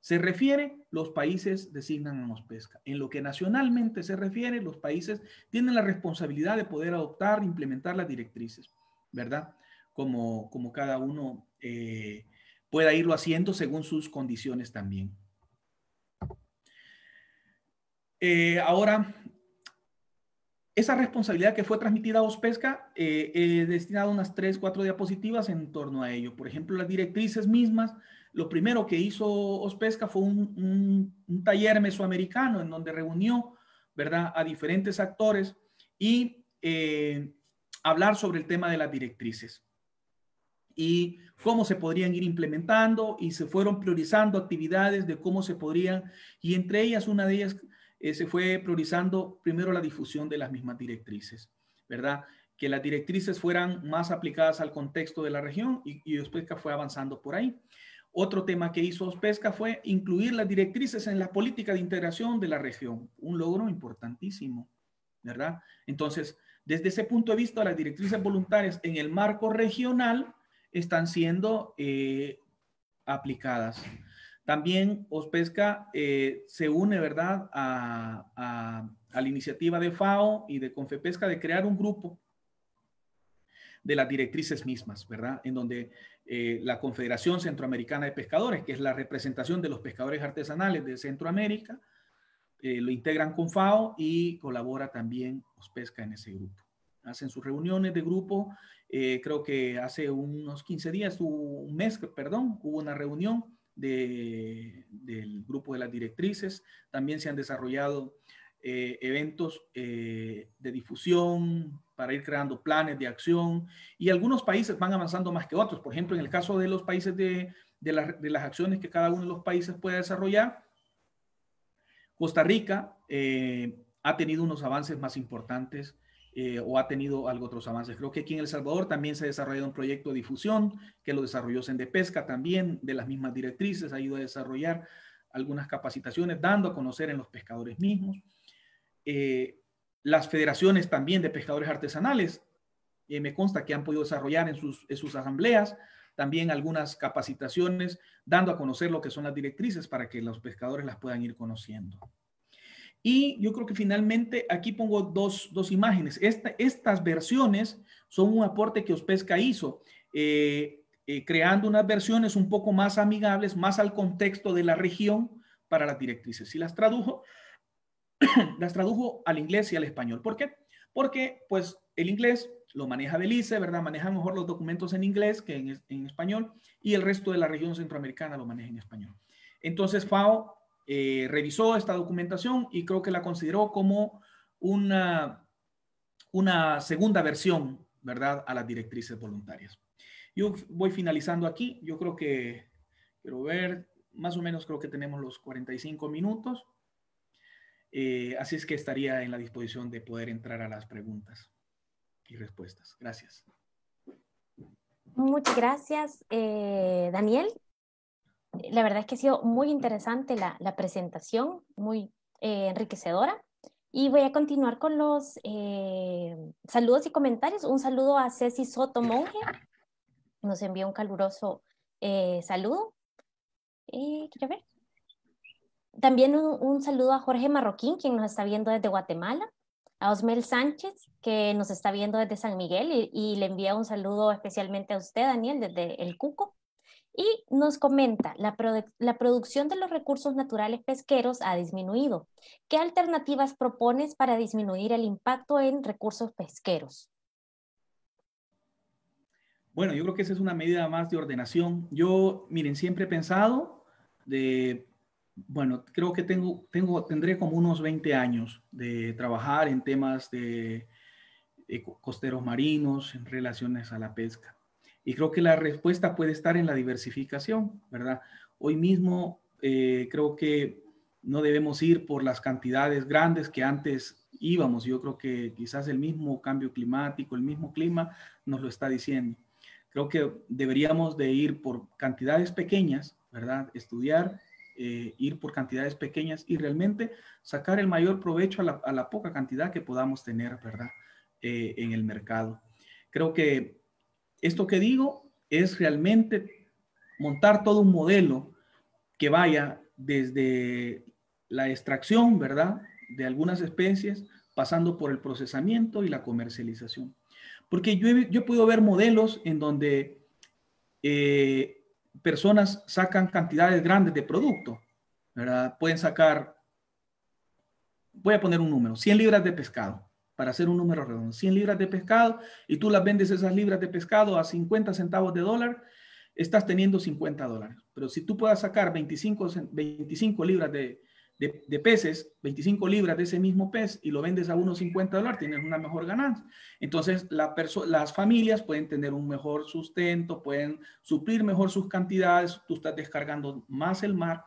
se refiere, los países designan a OSPESCA. En lo que nacionalmente se refiere, los países tienen la responsabilidad de poder adoptar, implementar las directrices, ¿verdad? Como, cada uno eh, pueda irlo haciendo según sus condiciones también. Eh, ahora, esa responsabilidad que fue transmitida a OSPESCA, eh, he destinado unas tres, cuatro diapositivas en torno a ello. Por ejemplo, las directrices mismas lo primero que hizo Ospesca fue un, taller mesoamericano en donde reunió, ¿verdad?, a diferentes actores y eh, hablar sobre el tema de las directrices y cómo se podrían ir implementando y se fueron priorizando actividades de cómo se podrían y entre ellas una de ellas eh, se fue priorizando primero la difusión de las mismas directrices, ¿verdad? Que las directrices fueran más aplicadas al contexto de la región y, Ospesca fue avanzando por ahí. Otro tema que hizo OSPESCA fue incluir las directrices en la política de integración de la región, un logro importantísimo, ¿verdad? Entonces, desde ese punto de vista, las directrices voluntarias en el marco regional están siendo eh, aplicadas. También OSPESCA eh, se une, ¿verdad?, a, a, a, la iniciativa de FAO y de CONFEPESCA de crear un grupo de las directrices mismas, ¿verdad?, en donde eh, la Confederación Centroamericana de Pescadores, que es la representación de los pescadores artesanales de Centroamérica, eh, lo integran con FAO y colabora también Pesca en ese grupo. Hacen sus reuniones de grupo, eh, creo que hace unos 15 días, un mes, perdón, hubo una reunión del grupo de las directrices, también se han desarrollado eh, eventos eh, de difusión, para ir creando planes de acción. Y algunos países van avanzando más que otros. Por ejemplo, en el caso de los países de, de, las acciones que cada uno de los países puede desarrollar, Costa Rica eh, ha tenido unos avances más importantes o ha tenido algo otros avances. Creo que aquí en El Salvador también se ha desarrollado un proyecto de difusión que lo desarrolló pesca también, de las mismas directrices, ha ido a desarrollar algunas capacitaciones, dando a conocer en los pescadores mismos. Eh, las federaciones también de pescadores artesanales, eh, me consta que han podido desarrollar en sus, asambleas también algunas capacitaciones, dando a conocer lo que son las directrices para que los pescadores las puedan ir conociendo. Y yo creo que finalmente aquí pongo dos, imágenes. estas versiones son un aporte que Ospesca hizo, eh, creando unas versiones un poco más amigables, más al contexto de la región para las directrices. Si las tradujo, las tradujo al inglés y al español. ¿Por qué? Porque pues el inglés lo maneja Belice, ¿verdad? Maneja mejor los documentos en inglés que en, español y el resto de la región centroamericana lo maneja en español. Entonces FAO eh, revisó esta documentación y creo que la consideró como una, una segunda versión, ¿verdad? A las directrices voluntarias. Yo voy finalizando aquí. Yo creo que, quiero ver, más o menos creo que tenemos los 45 minutos. Eh, así es que estaría en la disposición de poder entrar a las preguntas y respuestas. Gracias. Muchas gracias, eh, Daniel. La verdad es que ha sido muy interesante la, presentación, muy eh, enriquecedora. Y voy a continuar con los saludos y comentarios. Un saludo a Ceci Soto Monge. Nos envía un caluroso saludo. quiero ver. También un, saludo a Jorge Marroquín, quien nos está viendo desde Guatemala, a Osmel Sánchez, que nos está viendo desde San Miguel y, le envía un saludo especialmente a usted, Daniel, desde El Cuco. Y nos comenta, la, la producción de los recursos naturales pesqueros ha disminuido. ¿Qué alternativas propones para disminuir el impacto en recursos pesqueros? Bueno, yo creo que esa es una medida más de ordenación. Yo, miren, siempre he pensado de bueno, creo que tengo, tengo, tendré como unos 20 años de trabajar en temas de, costeros marinos, en relaciones a la pesca. Y creo que la respuesta puede estar en la diversificación, ¿verdad? Hoy mismo eh, creo que no debemos ir por las cantidades grandes que antes íbamos. Yo creo que quizás el mismo cambio climático, el mismo clima nos lo está diciendo. Creo que deberíamos de ir por cantidades pequeñas, ¿verdad? Estudiar eh, ir por cantidades pequeñas y realmente sacar el mayor provecho a la, poca cantidad que podamos tener, ¿verdad? Eh, en el mercado. Creo que esto que digo es realmente montar todo un modelo que vaya desde la extracción, ¿verdad? De algunas especies, pasando por el procesamiento y la comercialización. Porque yo he, podido ver modelos en donde eh, personas sacan cantidades grandes de producto, ¿verdad? Pueden sacar, voy a poner un número, 100 libras de pescado, para hacer un número redondo, 100 libras de pescado, y tú las vendes esas libras de pescado a 50 centavos de dólar, estás teniendo 50 dólares. Pero si tú puedas sacar 25, 25 libras de, de, peces, 25 libras de ese mismo pez, y lo vendes a unos 50 dólares, tienes una mejor ganancia. Entonces, las familias pueden tener un mejor sustento, pueden suplir mejor sus cantidades, tú estás descargando más el mar.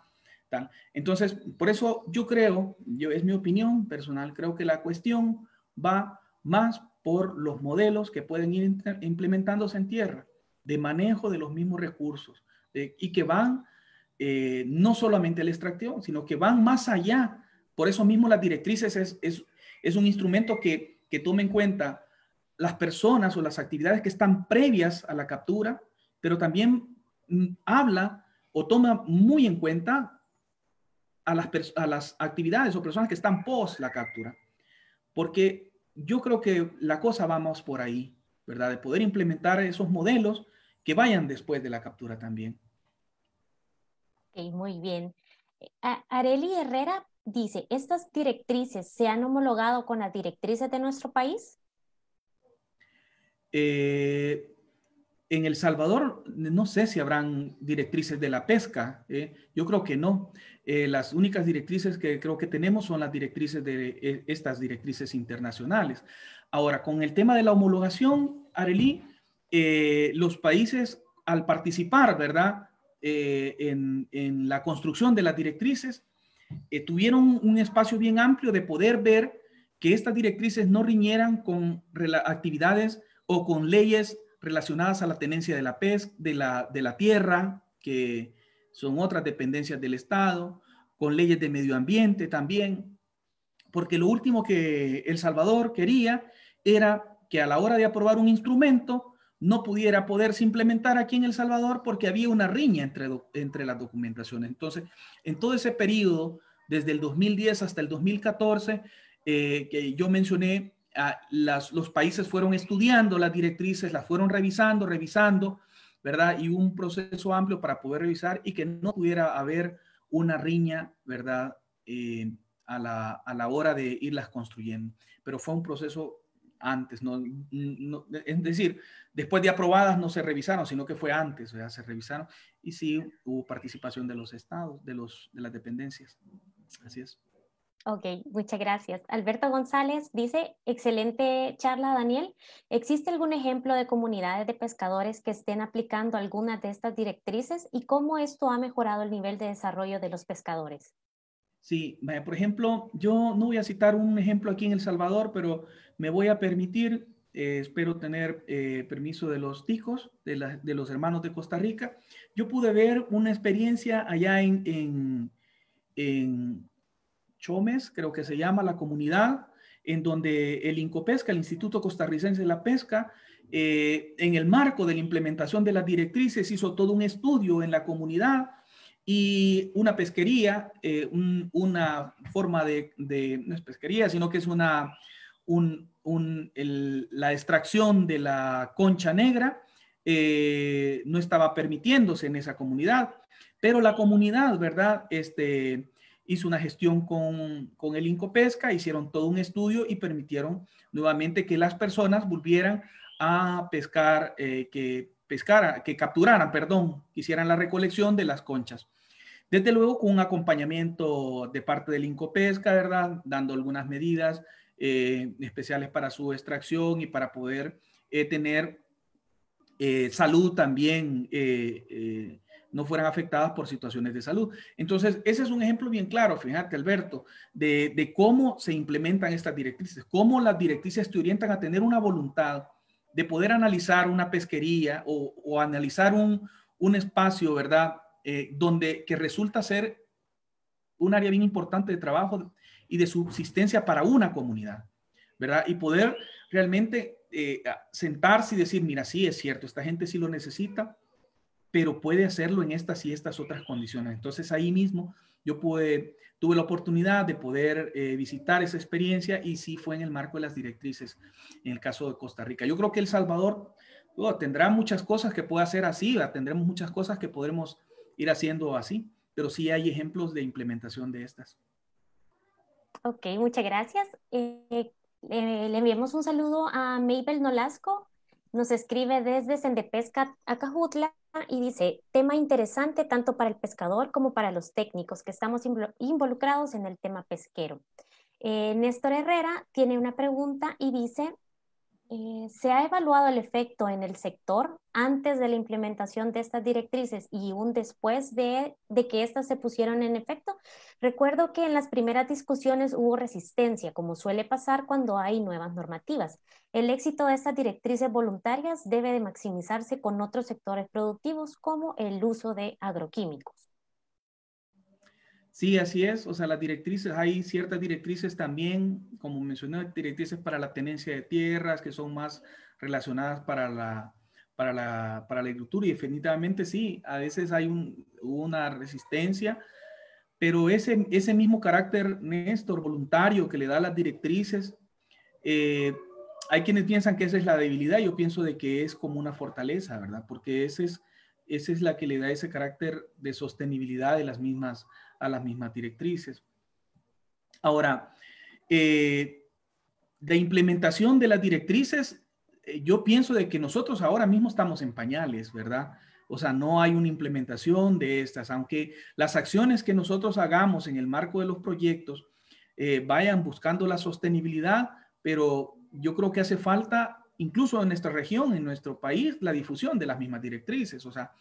Tal. Entonces, por eso yo creo, yo, es mi opinión personal, creo que la cuestión va más por los modelos que pueden ir implementándose en tierra, de manejo de los mismos recursos, y que van eh, no solamente el extractivo, sino que van más allá. Por eso mismo las directrices es, un instrumento que, toma en cuenta las personas o las actividades que están previas a la captura, pero también mm, habla o toma muy en cuenta a las, las actividades o personas que están post la captura. Porque yo creo que la cosa vamos por ahí, ¿verdad? De poder implementar esos modelos que vayan después de la captura también. Ok, muy bien. Eh, Areli Herrera dice, ¿estas directrices se han homologado con las directrices de nuestro país? Eh, en El Salvador no sé si habrán directrices de la pesca, eh, yo creo que no. las únicas directrices que creo que tenemos son las directrices de estas directrices internacionales. Ahora, con el tema de la homologación, Areli, los países al participar, ¿verdad? Eh, en, la construcción de las directrices, eh, tuvieron un espacio bien amplio de poder ver que estas directrices no riñeran con actividades o con leyes relacionadas a la tenencia de la, pesca, de la, de la tierra, que son otras dependencias del Estado, con leyes de medio ambiente también, porque lo último que El Salvador quería era que a la hora de aprobar un instrumento no pudiera poderse implementar aquí en El Salvador porque había una riña entre, entre las documentaciones. Entonces, en todo ese periodo, desde el 2010 hasta el 2014, eh, que yo mencioné, ah, los países fueron estudiando las directrices, las fueron revisando, revisando, ¿verdad? Y un proceso amplio para poder revisar y que no pudiera haber una riña, ¿verdad? Eh, a, la, a la hora de irlas construyendo. Pero fue un proceso antes, no, es decir, después de aprobadas no se revisaron, sino que fue antes, o sea, se revisaron y sí hubo participación de los estados, de, de las dependencias. Así es. Ok, muchas gracias. Alberto González dice, excelente charla, Daniel. ¿Existe algún ejemplo de comunidades de pescadores que estén aplicando algunas de estas directrices y cómo esto ha mejorado el nivel de desarrollo de los pescadores? Sí, por ejemplo, yo no voy a citar un ejemplo aquí en El Salvador, pero me voy a permitir, eh, espero tener eh, permiso de los ticos, de, los hermanos de Costa Rica. Yo pude ver una experiencia allá en, en, Chomes, creo que se llama la comunidad, en donde el INCOPESCA, el Instituto Costarricense de la Pesca, eh, en el marco de la implementación de las directrices, hizo todo un estudio en la comunidad y una pesquería, eh, una forma de, no es pesquería, sino que es una, la extracción de la concha negra, eh, no estaba permitiéndose en esa comunidad, pero la comunidad, ¿verdad? Este, hizo una gestión con, con el Incopesca, hicieron todo un estudio y permitieron nuevamente que las personas volvieran a pescar, eh, que pescara, que capturaran, perdón, hicieran la recolección de las conchas. Desde luego con un acompañamiento de parte del Incopesca, ¿verdad? Dando algunas medidas eh, especiales para su extracción y para poder eh, tener eh, salud también no fueran afectadas por situaciones de salud. Entonces, ese es un ejemplo bien claro, fíjate, Alberto, de, de, cómo se implementan estas directrices, cómo las directrices te orientan a tener una voluntad de poder analizar una pesquería o, analizar un, espacio, ¿verdad? Eh, donde que resulta ser un área bien importante de trabajo y de subsistencia para una comunidad, ¿verdad? Y poder realmente eh, sentarse y decir, mira, sí, es cierto, esta gente sí lo necesita, pero puede hacerlo en estas y estas otras condiciones. Entonces ahí mismo yo pude, tuve la oportunidad de poder eh, visitar esa experiencia y sí fue en el marco de las directrices en el caso de Costa Rica. Yo creo que El Salvador oh, tendrá muchas cosas que pueda hacer así, tendremos muchas cosas que podremos ir haciendo así, pero sí hay ejemplos de implementación de estas. Ok, muchas gracias. Eh, eh, le enviamos un saludo a Mabel Nolasco, nos escribe desde Sendepesca, Acajutla, y dice, tema interesante tanto para el pescador como para los técnicos que estamos involucrados en el tema pesquero. Eh, Néstor Herrera tiene una pregunta y dice, eh, ¿se ha evaluado el efecto en el sector antes de la implementación de estas directrices y un después de, de que éstas se pusieron en efecto? Recuerdo que en las primeras discusiones hubo resistencia, como suele pasar cuando hay nuevas normativas. El éxito de estas directrices voluntarias debe de maximizarse con otros sectores productivos como el uso de agroquímicos. Sí, así es. O sea, las directrices, hay ciertas directrices también, como mencioné, directrices para la tenencia de tierras que son más relacionadas para la, para la, para la agricultura. Y definitivamente sí, a veces hay un, una resistencia, pero ese, ese mismo carácter, Néstor, voluntario que le da las directrices, eh, hay quienes piensan que esa es la debilidad. Yo pienso de que es como una fortaleza, ¿verdad? Porque ese es, esa es la que le da ese carácter de sostenibilidad de las mismas a las mismas directrices. Ahora, de eh, la implementación de las directrices, eh, yo pienso de que nosotros ahora mismo estamos en pañales, ¿verdad? O sea, no hay una implementación de estas, aunque las acciones que nosotros hagamos en el marco de los proyectos eh, vayan buscando la sostenibilidad, pero yo creo que hace falta, incluso en nuestra región, en nuestro país, la difusión de las mismas directrices. O sea,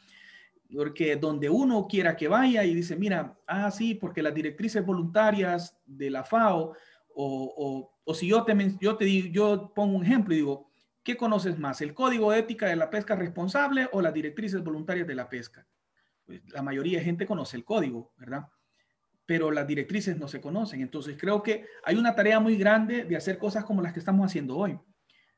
porque donde uno quiera que vaya y dice, mira, ah, sí, porque las directrices voluntarias de la FAO, o, si yo te, yo te digo, yo pongo un ejemplo y digo, ¿qué conoces más? ¿El código de ética de la pesca responsable o las directrices voluntarias de la pesca? Pues, la mayoría de gente conoce el código, ¿verdad? Pero las directrices no se conocen. Entonces creo que hay una tarea muy grande de hacer cosas como las que estamos haciendo hoy,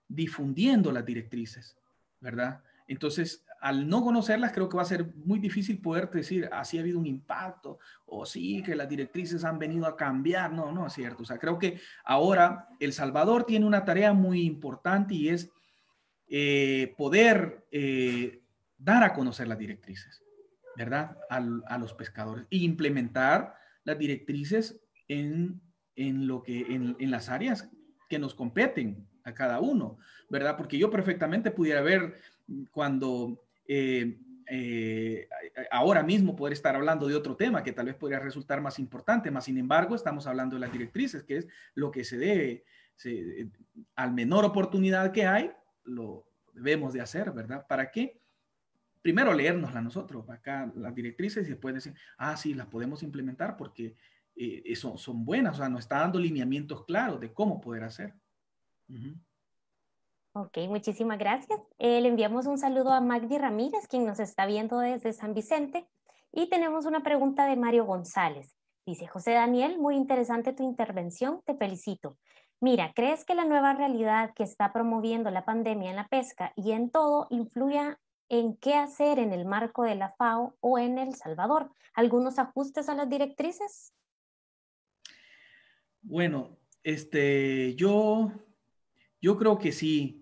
difundiendo las directrices, ¿verdad? Entonces, al no conocerlas, creo que va a ser muy difícil poder decir, así ha habido un impacto, o sí, que las directrices han venido a cambiar. No, no es cierto. O sea, creo que ahora El Salvador tiene una tarea muy importante y es eh, poder eh, dar a conocer las directrices, ¿verdad? a los pescadores e implementar las directrices en, en lo que, en, en las áreas que nos competen a cada uno, ¿verdad? Porque yo perfectamente pudiera ver cuando eh, eh, ahora mismo poder estar hablando de otro tema que tal vez podría resultar más importante, más sin embargo estamos hablando de las directrices, que es lo que se debe, eh, al menor oportunidad que hay, lo debemos de hacer, ¿verdad? ¿Para qué? Primero a nosotros, acá las directrices, y después decir, ah, sí, las podemos implementar porque eh, son, buenas, o sea, nos está dando lineamientos claros de cómo poder hacer. Uh Ok, muchísimas gracias. Eh, le enviamos un saludo a Magdi Ramírez, quien nos está viendo desde San Vicente. Y tenemos una pregunta de Mario González. Dice, José Daniel, muy interesante tu intervención, te felicito. Mira, ¿crees que la nueva realidad que está promoviendo la pandemia en la pesca y en todo influya en qué hacer en el marco de la FAO o en El Salvador? ¿Algunos ajustes a las directrices? Bueno, este, yo, yo creo que sí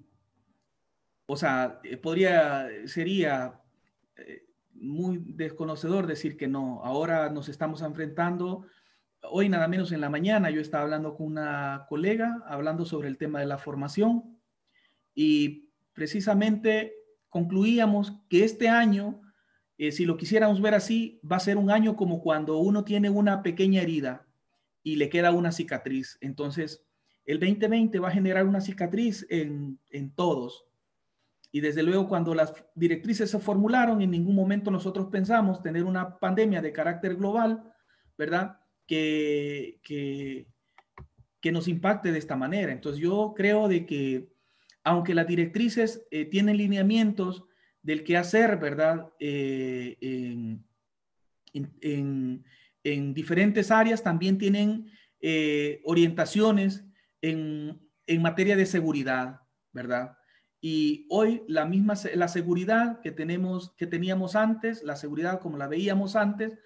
o sea, eh, podría, eh, sería eh, muy desconocedor decir que no. Ahora nos estamos enfrentando, hoy nada menos en la mañana, yo estaba hablando con una colega, hablando sobre el tema de la formación y precisamente concluíamos que este año, si lo quisiéramos ver así, va a ser un año como cuando uno tiene una pequeña herida y le queda una cicatriz. Entonces, el 2020 va a generar una cicatriz en, en todos y desde luego, cuando las directrices se formularon, en ningún momento nosotros pensamos tener una pandemia de carácter global, ¿verdad? Que, que, nos impacte de esta manera. Entonces, yo creo de que, aunque las directrices eh, tienen lineamientos del qué hacer, ¿verdad? Eh, en, diferentes áreas también tienen eh, orientaciones en, en materia de seguridad, ¿verdad? Y hoy la misma la seguridad que tenemos que teníamos antes, la seguridad como la veíamos antes,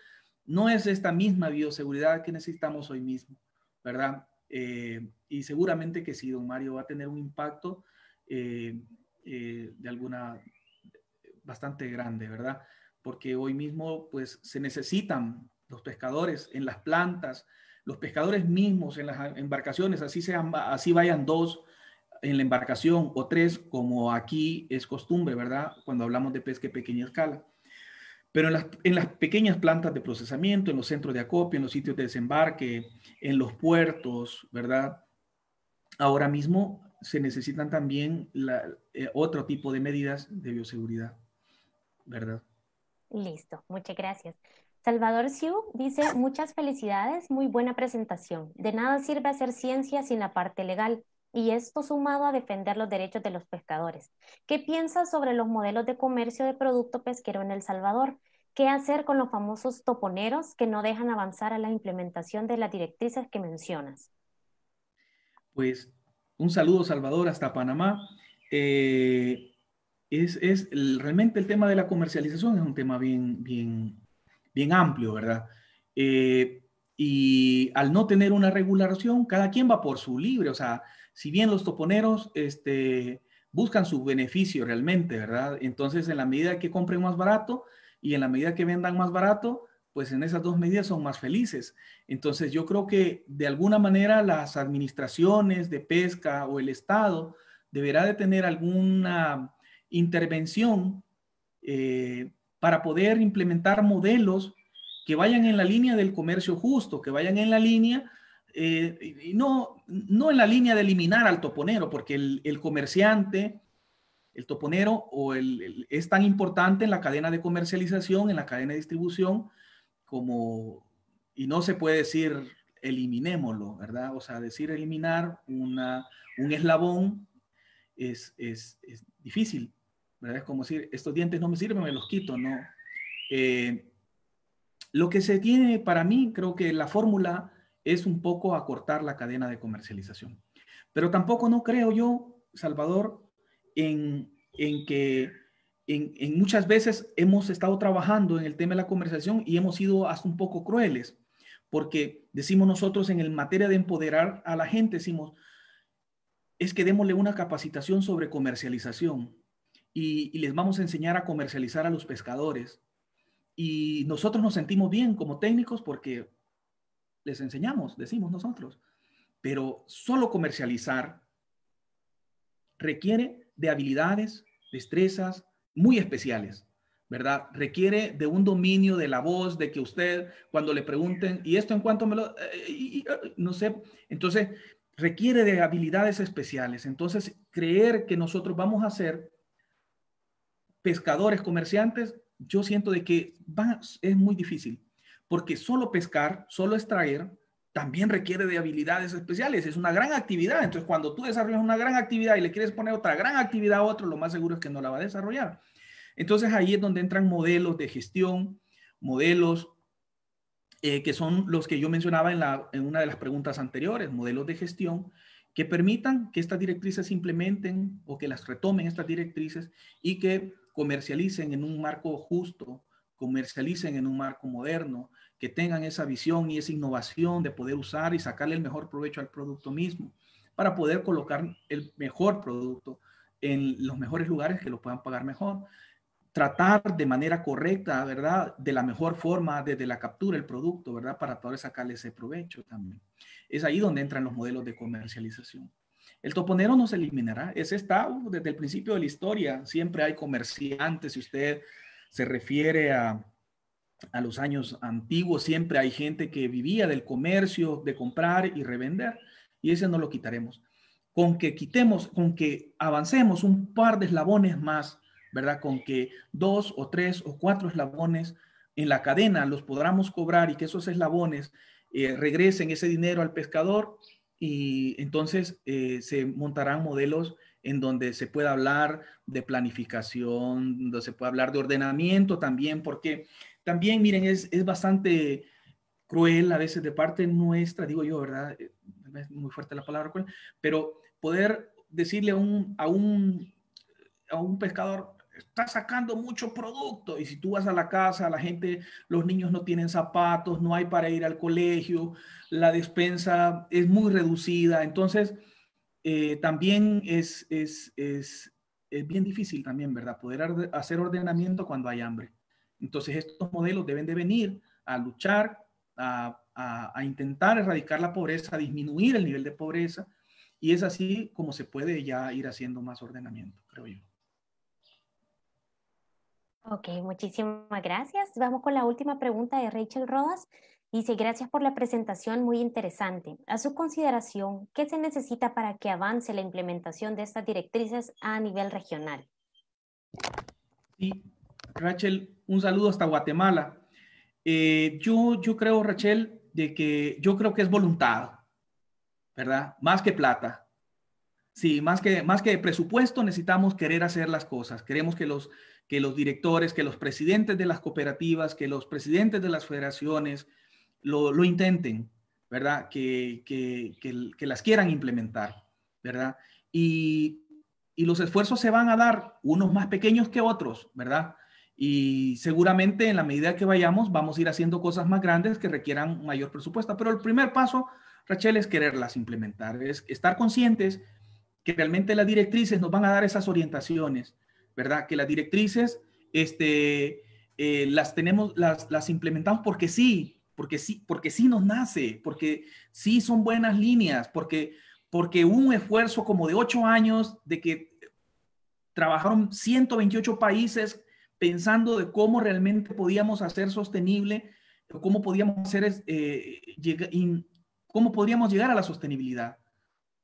no es esta misma bioseguridad que necesitamos hoy mismo, ¿verdad? Eh, y seguramente que sí, don Mario, va a tener un impacto eh, eh, de alguna bastante grande, ¿verdad? Porque hoy mismo, pues, se necesitan los pescadores en las plantas, los pescadores mismos en las embarcaciones, así, sean, así vayan dos, en la embarcación o tres, como aquí es costumbre, ¿verdad? Cuando hablamos de pesca pequeña escala. Pero en las, pequeñas plantas de procesamiento, en los centros de acopio, en los sitios de desembarque, en los puertos, ¿verdad? Ahora mismo se necesitan también eh, otro tipo de medidas de bioseguridad, ¿verdad? Listo, muchas gracias. Salvador Siu dice, muchas felicidades, muy buena presentación. De nada sirve hacer ciencia sin la parte legal y esto sumado a defender los derechos de los pescadores. ¿Qué piensas sobre los modelos de comercio de producto pesquero en El Salvador? ¿Qué hacer con los famosos toponeros que no dejan avanzar a la implementación de las directrices que mencionas? Pues un saludo, Salvador, hasta Panamá. Eh, es, realmente el tema de la comercialización es un tema bien, bien, bien amplio, ¿verdad? Eh, y al no tener una regulación, cada quien va por su libre, o sea, si bien los toponeros este, buscan su beneficio realmente, ¿verdad? Entonces, en la medida que compren más barato y en la medida que vendan más barato, pues en esas dos medidas son más felices. Entonces, yo creo que de alguna manera las administraciones de pesca o el Estado deberá de tener alguna intervención eh, para poder implementar modelos que vayan en la línea del comercio justo, que vayan en la línea eh, no, no en la línea de eliminar al toponero, porque el, comerciante, el toponero o el, es tan importante en la cadena de comercialización, en la cadena de distribución, como, y no se puede decir eliminémoslo, ¿verdad? O sea, decir eliminar un eslabón es, difícil, ¿verdad? Es como decir, estos dientes no me sirven, me los quito, ¿no? Eh, lo que se tiene para mí, creo que la fórmula es un poco acortar la cadena de comercialización. Pero tampoco no creo yo, Salvador, en, que en, muchas veces hemos estado trabajando en el tema de la comercialización y hemos sido hasta un poco crueles, porque decimos nosotros en el materia de empoderar a la gente, decimos, es que démosle una capacitación sobre comercialización y les vamos a enseñar a comercializar a los pescadores. Y nosotros nos sentimos bien como técnicos porque les enseñamos, decimos nosotros. Pero solo comercializar requiere de habilidades, destrezas muy especiales, ¿verdad? Requiere de un dominio de la voz, de que usted cuando le pregunten, ¿y esto en cuanto me lo...? Eh, eh, eh, no sé. Entonces, requiere de habilidades especiales. Entonces, creer que nosotros vamos a ser pescadores, comerciantes, yo siento de que es muy difícil porque solo pescar, solo extraer, también requiere de habilidades especiales. Es una gran actividad. Entonces, cuando tú desarrollas una gran actividad y le quieres poner otra gran actividad a otro, lo más seguro es que no la va a desarrollar. Entonces, ahí es donde entran modelos de gestión, modelos eh, que son los que yo mencionaba en, en una de las preguntas anteriores, modelos de gestión que permitan que estas directrices implementen o que las retomen estas directrices y que comercialicen en un marco justo comercialicen en un marco moderno, que tengan esa visión y esa innovación de poder usar y sacarle el mejor provecho al producto mismo para poder colocar el mejor producto en los mejores lugares que lo puedan pagar mejor. Tratar de manera correcta, ¿verdad? De la mejor forma, desde la captura el producto, ¿verdad? Para poder sacarle ese provecho también. Es ahí donde entran los modelos de comercialización. El toponero no se eliminará, ese está uh, desde el principio de la historia, siempre hay comerciantes, y usted se refiere a, los años antiguos, siempre hay gente que vivía del comercio, de comprar y revender, y ese no lo quitaremos. Con que quitemos, con que avancemos un par de eslabones más, ¿verdad? Con que dos o tres o cuatro eslabones en la cadena los podamos cobrar y que esos eslabones eh, regresen ese dinero al pescador y entonces eh, se montarán modelos en donde se pueda hablar de planificación, donde se pueda hablar de ordenamiento también, porque también, miren, es, bastante cruel a veces de parte nuestra, digo yo, ¿verdad? Eh, es muy fuerte la palabra cruel, pero poder decirle a un, a un, a un pescador, está sacando mucho producto. Y si tú vas a la casa, la gente, los niños no tienen zapatos, no hay para ir al colegio, la despensa es muy reducida. Entonces, eh, también es, es, es, es, bien difícil también, ¿verdad? Poder hacer ordenamiento cuando hay hambre. Entonces estos modelos deben de venir a luchar, a, a, a intentar erradicar la pobreza, a disminuir el nivel de pobreza, y es así como se puede ya ir haciendo más ordenamiento, creo yo. Ok, muchísimas gracias. Vamos con la última pregunta de Rachel Rodas. Dice, gracias por la presentación, muy interesante. A su consideración, ¿qué se necesita para que avance la implementación de estas directrices a nivel regional? Sí, Rachel, un saludo hasta Guatemala. Eh, yo, yo creo, Rachel, de que yo creo que es voluntad, ¿verdad? Más que plata. Sí, más que, más que presupuesto necesitamos querer hacer las cosas. Queremos que los, que los directores, que los presidentes de las cooperativas, que los presidentes de las federaciones, lo, intenten, ¿verdad? Que, las quieran implementar, ¿verdad? Y, los esfuerzos se van a dar, unos más pequeños que otros, ¿verdad? Y seguramente en la medida que vayamos vamos a ir haciendo cosas más grandes que requieran mayor presupuesto. Pero el primer paso, Rachel, es quererlas implementar, es estar conscientes que realmente las directrices nos van a dar esas orientaciones, ¿verdad? Que las directrices, este, eh, las tenemos, las, las implementamos porque sí, porque sí, porque sí nos nace, porque sí son buenas líneas, porque, porque un esfuerzo como de ocho años de que trabajaron 128 países pensando de cómo realmente podíamos hacer sostenible, cómo podíamos hacer, eh, cómo podríamos llegar a la sostenibilidad,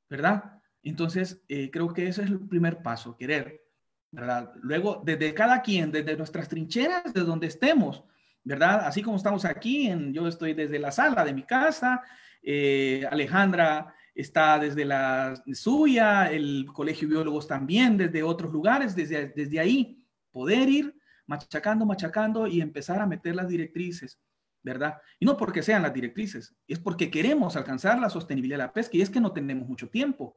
¿verdad? Entonces, eh, creo que ese es el primer paso, querer, ¿verdad? Luego, desde cada quien, desde nuestras trincheras, desde donde estemos, ¿verdad? Así como estamos aquí, yo estoy desde la sala de mi casa, eh, Alejandra está desde la suya, el Colegio Biólogos también, desde otros lugares, desde, desde ahí, poder ir machacando, machacando y empezar a meter las directrices, ¿verdad? Y no porque sean las directrices, es porque queremos alcanzar la sostenibilidad de la pesca y es que no tenemos mucho tiempo,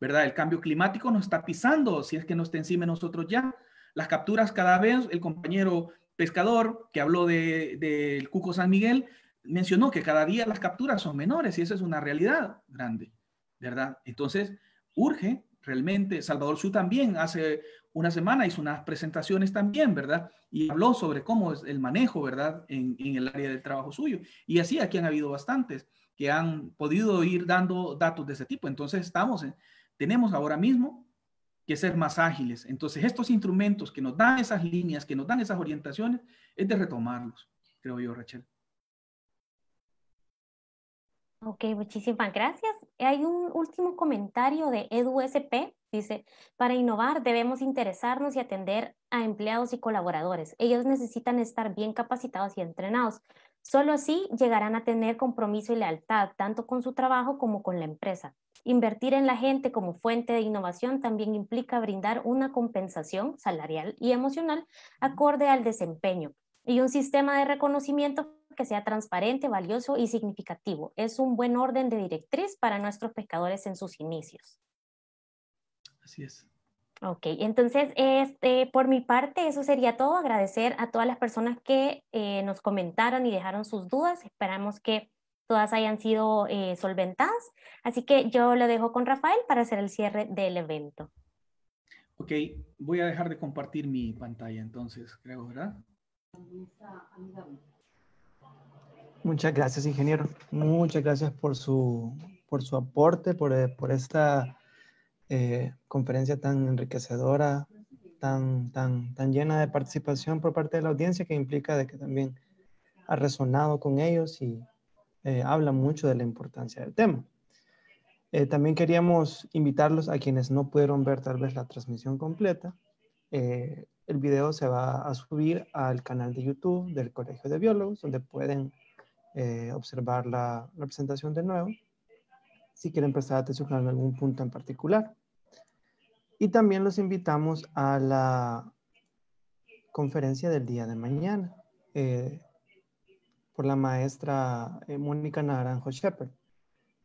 ¿verdad? El cambio climático nos está pisando, si es que no está encima de nosotros ya. Las capturas cada vez, el compañero pescador que habló del de, Cuco San Miguel mencionó que cada día las capturas son menores y esa es una realidad grande, ¿verdad? Entonces, urge realmente, Salvador Su también hace una semana hizo unas presentaciones también, ¿verdad? Y habló sobre cómo es el manejo, ¿verdad? En, en el área del trabajo suyo. Y así aquí han habido bastantes que han podido ir dando datos de ese tipo. Entonces, estamos, tenemos ahora mismo que ser más ágiles. Entonces, estos instrumentos que nos dan esas líneas, que nos dan esas orientaciones, es de retomarlos, creo yo, Rachel. Ok, muchísimas gracias. Hay un último comentario de EduSP. Dice, para innovar debemos interesarnos y atender a empleados y colaboradores. Ellos necesitan estar bien capacitados y entrenados. Solo así llegarán a tener compromiso y lealtad, tanto con su trabajo como con la empresa. Invertir en la gente como fuente de innovación también implica brindar una compensación salarial y emocional acorde al desempeño y un sistema de reconocimiento que sea transparente, valioso y significativo. Es un buen orden de directriz para nuestros pescadores en sus inicios. Así es. Ok, entonces, este, por mi parte, eso sería todo. Agradecer a todas las personas que eh, nos comentaron y dejaron sus dudas. Esperamos que todas hayan sido eh, solventadas. Así que yo lo dejo con Rafael para hacer el cierre del evento. Ok, voy a dejar de compartir mi pantalla entonces, creo, ¿verdad? Muchas gracias, ingeniero. Muchas gracias por su, por su aporte, por, eh, por esta eh, conferencia tan enriquecedora, tan, tan, tan llena de participación por parte de la audiencia que implica de que también ha resonado con ellos y eh, habla mucho de la importancia del tema. Eh, también queríamos invitarlos a quienes no pudieron ver tal vez la transmisión completa. Eh, el video se va a subir al canal de YouTube del Colegio de Biólogos, donde pueden observar la, presentación de nuevo, si quieren prestar atención en algún punto en particular. Y también los invitamos a la conferencia del día de mañana por la maestra eh, Mónica Naranjo Shepard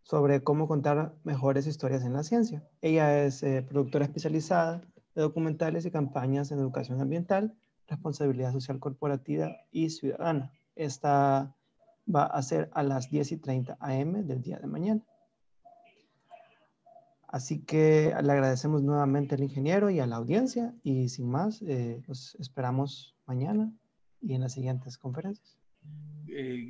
sobre cómo contar mejores historias en la ciencia. Ella es eh, productora especializada de documentales y campañas en educación ambiental, responsabilidad social corporativa y ciudadana. Esta va a ser a las 10 y 30 am del día de mañana. Así que le agradecemos nuevamente al ingeniero y a la audiencia y sin más, eh, los esperamos mañana y en las siguientes conferencias. Gracias. Eh,